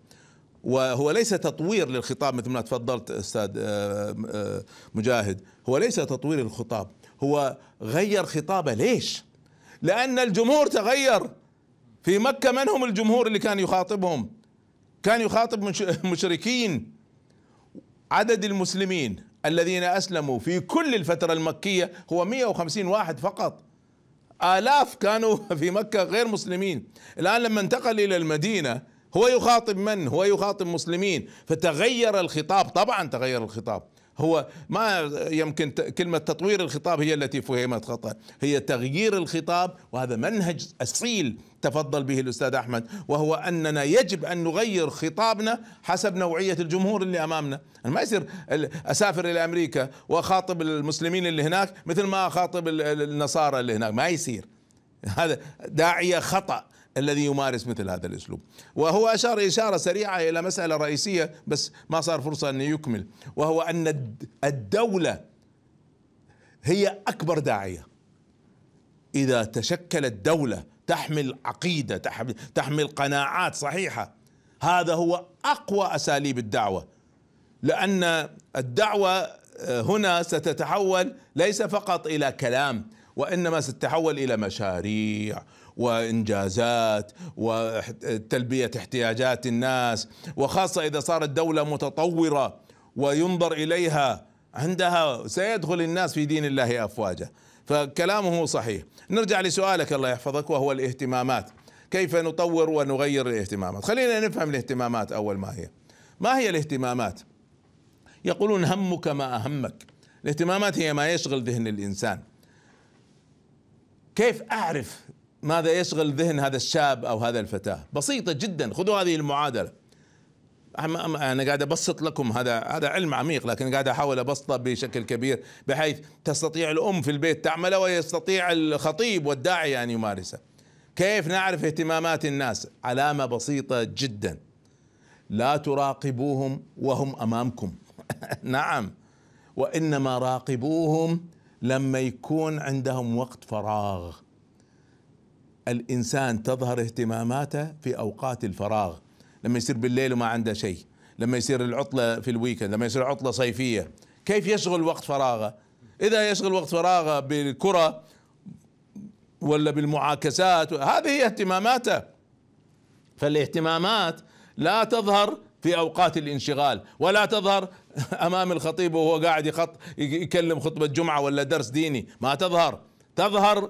وهو ليس تطوير للخطاب مثل ما تفضلت استاذ آه، آه، مجاهد هو ليس تطوير للخطاب هو غير خطابه ليش لان الجمهور تغير في مكه من هم الجمهور اللي كان يخاطبهم كان يخاطب مشركين عدد المسلمين الذين أسلموا في كل الفترة المكية هو 150 واحد فقط آلاف كانوا في مكة غير مسلمين الآن لما انتقل إلى المدينة هو يخاطب من؟ هو يخاطب مسلمين فتغير الخطاب طبعا تغير الخطاب هو ما يمكن كلمة تطوير الخطاب هي التي فهمت خطأ هي تغيير الخطاب وهذا منهج أصيل تفضل به الأستاذ أحمد وهو أننا يجب أن نغير خطابنا حسب نوعية الجمهور اللي أمامنا أنا ما يصير أسافر إلى أمريكا وأخاطب المسلمين اللي هناك مثل ما أخاطب النصارى اللي هناك ما يصير هذا داعية خطأ الذي يمارس مثل هذا الاسلوب وهو اشار اشاره سريعه الى مساله رئيسيه بس ما صار فرصه ان يكمل وهو ان الدوله هي اكبر داعيه اذا تشكلت دوله تحمل عقيده تحمل قناعات صحيحه هذا هو اقوى اساليب الدعوه لان الدعوه آه، هنا ستتحول ليس فقط الى كلام وانما ستتحول الى مشاريع وانجازات وتلبيه احتياجات الناس وخاصه اذا صارت دوله متطوره وينظر اليها عندها سيدخل الناس في دين الله افواجا فكلامه صحيح نرجع لسؤالك الله يحفظك وهو الاهتمامات كيف نطور ونغير الاهتمامات خلينا نفهم الاهتمامات اول ما هي ما هي الاهتمامات يقولون همك ما اهمك الاهتمامات هي ما يشغل ذهن الانسان كيف اعرف ماذا يشغل ذهن هذا الشاب او هذا الفتاه بسيطه جدا خذوا هذه المعادله انا قاعد ابسط لكم هذا هذا علم عميق لكن قاعد احاول ابسطه بشكل كبير بحيث تستطيع الام في البيت تعمله ويستطيع الخطيب والداعي ان يمارسه كيف نعرف اهتمامات الناس علامه بسيطه جدا لا تراقبوهم وهم امامكم نعم وانما راقبوهم لما يكون عندهم وقت فراغ الانسان تظهر اهتماماته في اوقات الفراغ لما يصير بالليل وما عنده شيء لما يصير العطله في الويكند لما يصير عطله صيفيه كيف يشغل وقت فراغه اذا يشغل وقت فراغه بالكره ولا بالمعاكسات هذه هي اهتماماته فالاهتمامات لا تظهر في اوقات الانشغال ولا تظهر امام الخطيب وهو قاعد يخط يكلم خطبه جمعه ولا درس ديني ما تظهر تظهر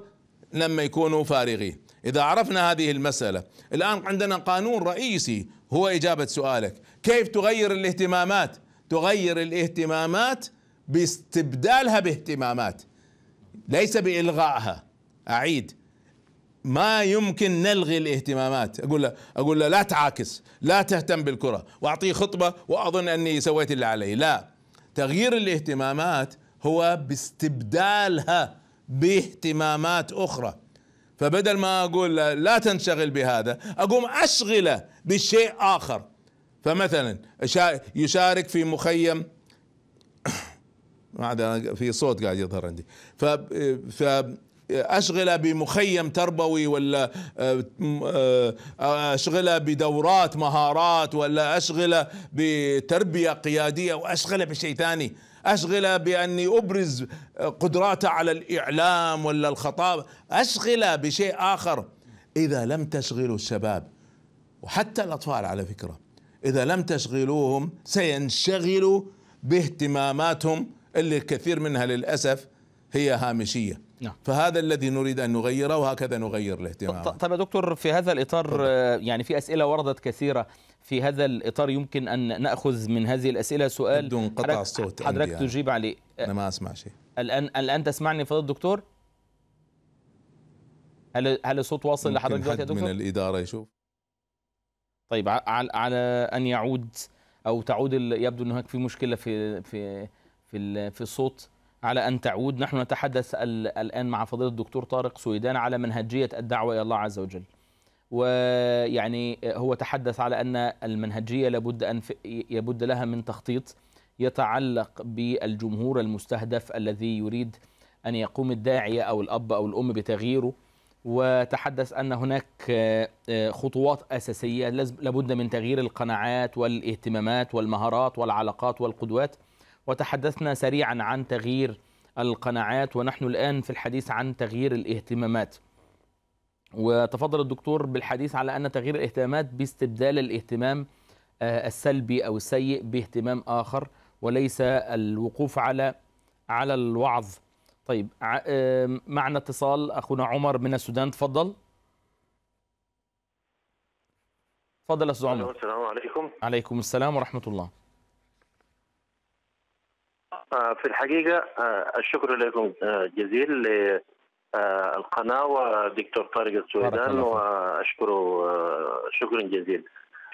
لما يكونوا فارغين إذا عرفنا هذه المسألة الآن عندنا قانون رئيسي هو إجابة سؤالك كيف تغير الاهتمامات تغير الاهتمامات باستبدالها باهتمامات ليس بإلغائها أعيد ما يمكن نلغي الاهتمامات اقول له اقول له لا تعاكس لا تهتم بالكره واعطيه خطبه واظن اني سويت اللي علي لا تغيير الاهتمامات هو باستبدالها باهتمامات اخرى فبدل ما اقول لا تنشغل بهذا اقوم اشغله بشيء اخر فمثلا يشارك في مخيم ما عاد في صوت قاعد يظهر عندي ف اشغله بمخيم تربوي ولا آه، اشغله بدورات مهارات ولا اشغله بتربيه قياديه واشغله بشيء ثاني أشغل بأني أبرز قدراتي على الإعلام ولا الخطاب أشغل بشيء آخر إذا لم تشغلوا الشباب وحتى الأطفال على فكرة إذا لم تشغلوهم سينشغلوا باهتماماتهم اللي كثير منها للأسف هي هامشية نعم. فهذا الذي نريد أن نغيره وهكذا نغير الاهتمام طب يا دكتور في هذا الإطار طبعا. آه، يعني في أسئلة وردت كثيرة في هذا الإطار يمكن أن نأخذ من هذه الأسئلة سؤال بدون قطع الصوت حضرتك تجيب عليه آه، أنا ما أسمع شيء الآن الآن تسمعني فضل الدكتور هل هل الصوت واصل لحضرتك دلوقتي يا دكتور؟ من الإدارة يشوف طيب على على أن يعود أو تعود يبدو أن هناك في مشكلة في في في في الصوت على أن تعود نحن نتحدث الآن مع فضيلة الدكتور طارق سويدان على منهجية الدعوة إلى الله عز وجل ويعني هو تحدث على أن المنهجية لابد, أن يبد لها من تخطيط يتعلق بالجمهور المستهدف الذي يريد أن يقوم الداعية أو الأب أو الأم بتغييره وتحدث أن هناك آه، خطوات أساسية لابد من تغيير القناعات والاهتمامات والمهارات والعلاقات والقدوات وتحدثنا سريعا عن تغيير القناعات ونحن الآن في الحديث عن تغيير الاهتمامات وتفضل الدكتور بالحديث على أن تغيير الاهتمامات باستبدال الاهتمام آه، السلبي أو السيء باهتمام آخر وليس الوقوف على على الوعظ طيب معنا اتصال أخونا عمر من السودان تفضل تفضل أستاذ عمر السلام عليكم عليكم السلام ورحمة الله آه، في الحقيقة آه، الشكر لكم آه، جزيل للقناة ودكتور طارق السويدان وأشكره شكرا جزيلا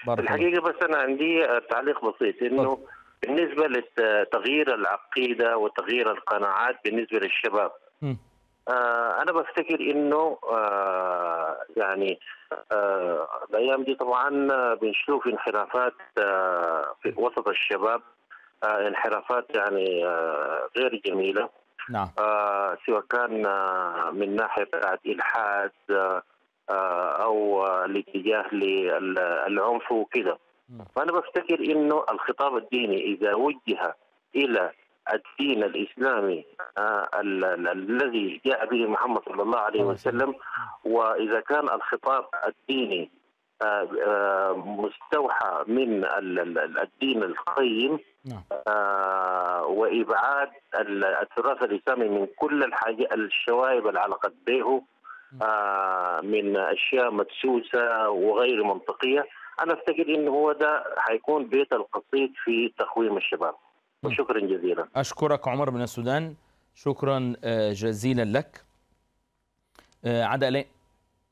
في الحقيقة بس أنا عندي تعليق بسيط إنه بالنسبة لتغيير العقيدة وتغيير القناعات بالنسبة للشباب أنا بفتكر إنه يعني الأيام دي طبعا بنشوف انحرافات في وسط الشباب آه، انحرافات يعني آه، غير جميله نعم آه، سواء كان من ناحيه بتاعت الحاد او الاتجاه للعنف وكذا فانا بفتكر انه الخطاب الديني اذا وجه الى الدين الاسلامي الذي جاء به محمد صلى الله عليه وسلم واذا كان الخطاب الديني مستوحى من الدين القيم نعم. آه وابعاد التراث الاسلامي من كل الحاجة الشوائب اللي علقت به آه من اشياء مدسوسه وغير منطقيه انا افتكر انه هو ده حيكون بيت القصيد في تقويم الشباب وشكرا جزيلا اشكرك عمر من السودان شكرا آه، جزيلا لك آه، الي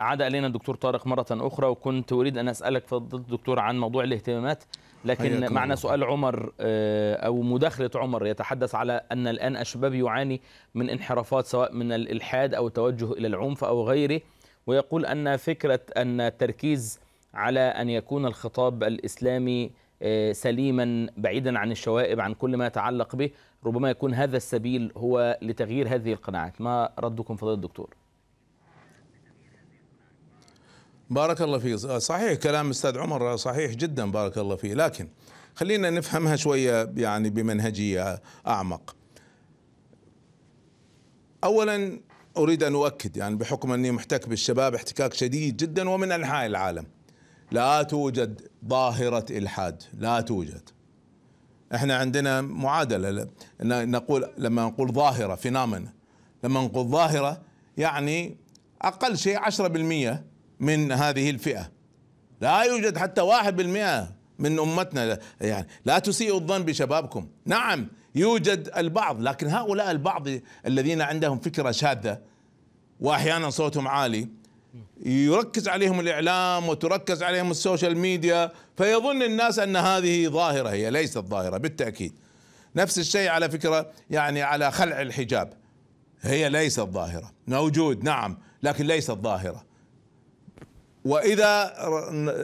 عاد الينا الدكتور طارق مره اخرى وكنت اريد ان اسالك فضل الدكتور عن موضوع الاهتمامات لكن معنا سؤال عمر آه، او مداخله عمر يتحدث على ان الان الشباب يعاني من انحرافات سواء من الالحاد او التوجه الى العنف او غيره ويقول ان فكره ان التركيز على ان يكون الخطاب الاسلامي آه، سليما بعيدا عن الشوائب عن كل ما يتعلق به ربما يكون هذا السبيل هو لتغيير هذه القناعات ما ردكم فضيله الدكتور بارك الله فيك آه، صحيح كلام استاذ عمر آه، صحيح جدا بارك الله فيه لكن خلينا نفهمها شويه يعني بمنهجيه اعمق اولا اريد ان اؤكد يعني بحكم اني محتك بالشباب احتكاك شديد جدا ومن انحاء العالم لا توجد ظاهره الحاد لا توجد احنا عندنا معادله نقول لما نقول ظاهره فينامن لما نقول ظاهره يعني اقل شيء 10% من هذه الفئة لا يوجد حتى واحد بالمئة من أمتنا يعني لا تسيئوا الظن بشبابكم نعم يوجد البعض لكن هؤلاء البعض الذين عندهم فكرة شاذة وأحيانا صوتهم عالي يركز عليهم الإعلام وتركز عليهم السوشيال ميديا فيظن الناس أن هذه ظاهرة هي ليست ظاهرة بالتأكيد نفس الشيء على فكرة يعني على خلع الحجاب هي ليست ظاهرة موجود نعم لكن ليست ظاهرة واذا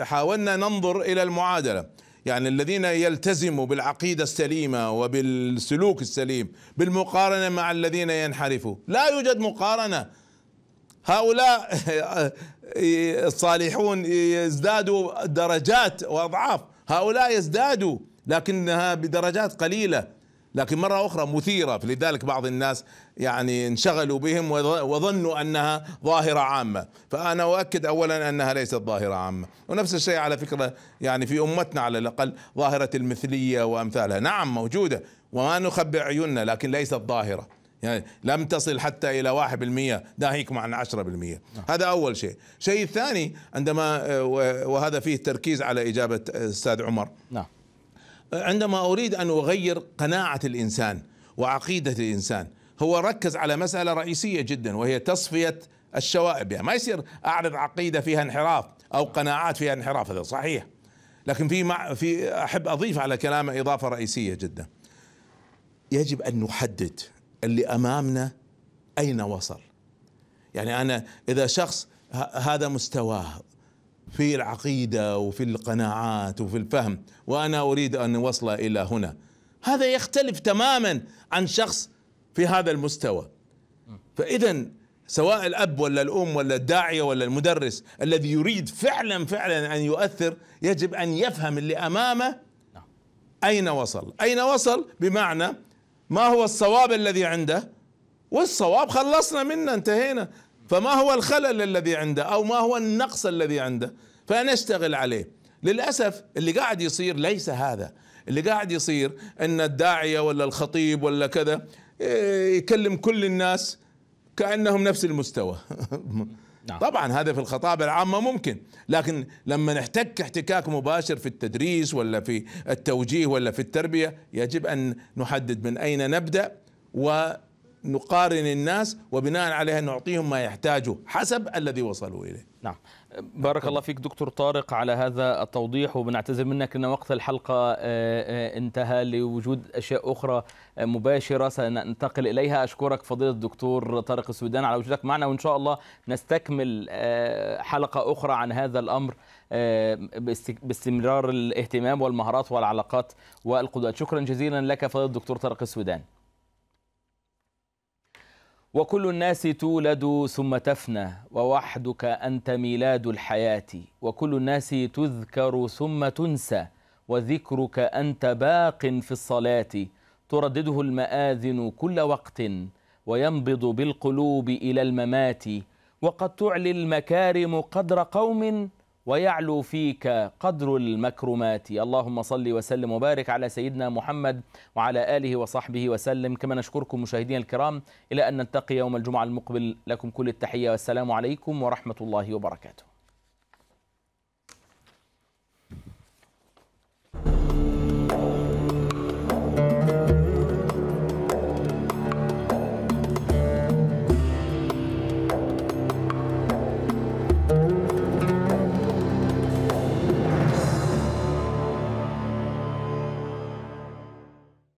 حاولنا ننظر الى المعادله يعني الذين يلتزموا بالعقيده السليمه وبالسلوك السليم بالمقارنه مع الذين ينحرفوا لا يوجد مقارنه هؤلاء الصالحون يزدادوا درجات واضعاف هؤلاء يزدادوا لكنها بدرجات قليله لكن مره اخرى مثيره فلذلك بعض الناس يعني انشغلوا بهم وظنوا انها ظاهره عامه، فانا اؤكد اولا انها ليست ظاهره عامه، ونفس الشيء على فكره يعني في امتنا على الاقل ظاهره المثليه وامثالها، نعم موجوده وما نخبئ عيوننا لكن ليست ظاهره، يعني لم تصل حتى الى 1% ناهيكم عن 10%، هذا اول شيء، الشيء الثاني عندما وهذا فيه تركيز على اجابه الاستاذ عمر نعم عندما اريد ان اغير قناعه الانسان وعقيده الانسان هو ركز على مسألة رئيسية جدا وهي تصفية الشوائب يعني ما يصير أعرض عقيدة فيها انحراف أو قناعات فيها انحراف هذا صحيح لكن في مع في أحب أضيف على كلامه إضافة رئيسية جدا يجب أن نحدد اللي أمامنا أين وصل يعني أنا إذا شخص هذا مستواه في العقيدة وفي القناعات وفي الفهم وأنا أريد أن أوصل إلى هنا هذا يختلف تماما عن شخص في هذا المستوى فاذا سواء الاب ولا الام ولا الداعيه ولا المدرس الذي يريد فعلا فعلا ان يؤثر يجب ان يفهم اللي امامه اين وصل اين وصل بمعنى ما هو الصواب الذي عنده والصواب خلصنا منه انتهينا فما هو الخلل الذي عنده او ما هو النقص الذي عنده فنشتغل عليه للاسف اللي قاعد يصير ليس هذا اللي قاعد يصير ان الداعيه ولا الخطيب ولا كذا إيه، يكلم كل الناس كانهم نفس المستوى نعم. طبعا هذا في الخطابه العامه ممكن لكن لما نحتك احتكاك مباشر في التدريس ولا في التوجيه ولا في التربيه يجب ان نحدد من اين نبدا ونقارن الناس وبناء عليها نعطيهم ما يحتاجوا حسب الذي وصلوا اليه نعم بارك الله فيك دكتور طارق على هذا التوضيح وبنعتذر منك ان وقت الحلقه آه، آه، انتهى لوجود اشياء اخرى آه، مباشره سننتقل اليها اشكرك فضيله الدكتور طارق السودان على وجودك معنا وان شاء الله نستكمل حلقه اخرى عن هذا الامر باستمرار الاهتمام والمهارات والعلاقات والقدرات شكرا جزيلا لك فضيله الدكتور طارق السودان وكل الناس تولد ثم تفنى ووحدك أنت ميلاد الحياة وكل الناس تذكر ثم تنسى وذكرك أنت باق في الصلاة تردده المآذن كل وقت وينبض بالقلوب إلى الممات وقد تعلي المكارم قدر قوم ويعلو فيك قدر المكرمات اللهم صل وسلم وبارك على سيدنا محمد وعلى آله وصحبه وسلم كما نشكركم مشاهدينا الكرام إلى أن نلتقي يوم الجمعة المقبل لكم كل التحية والسلام عليكم ورحمة الله وبركاته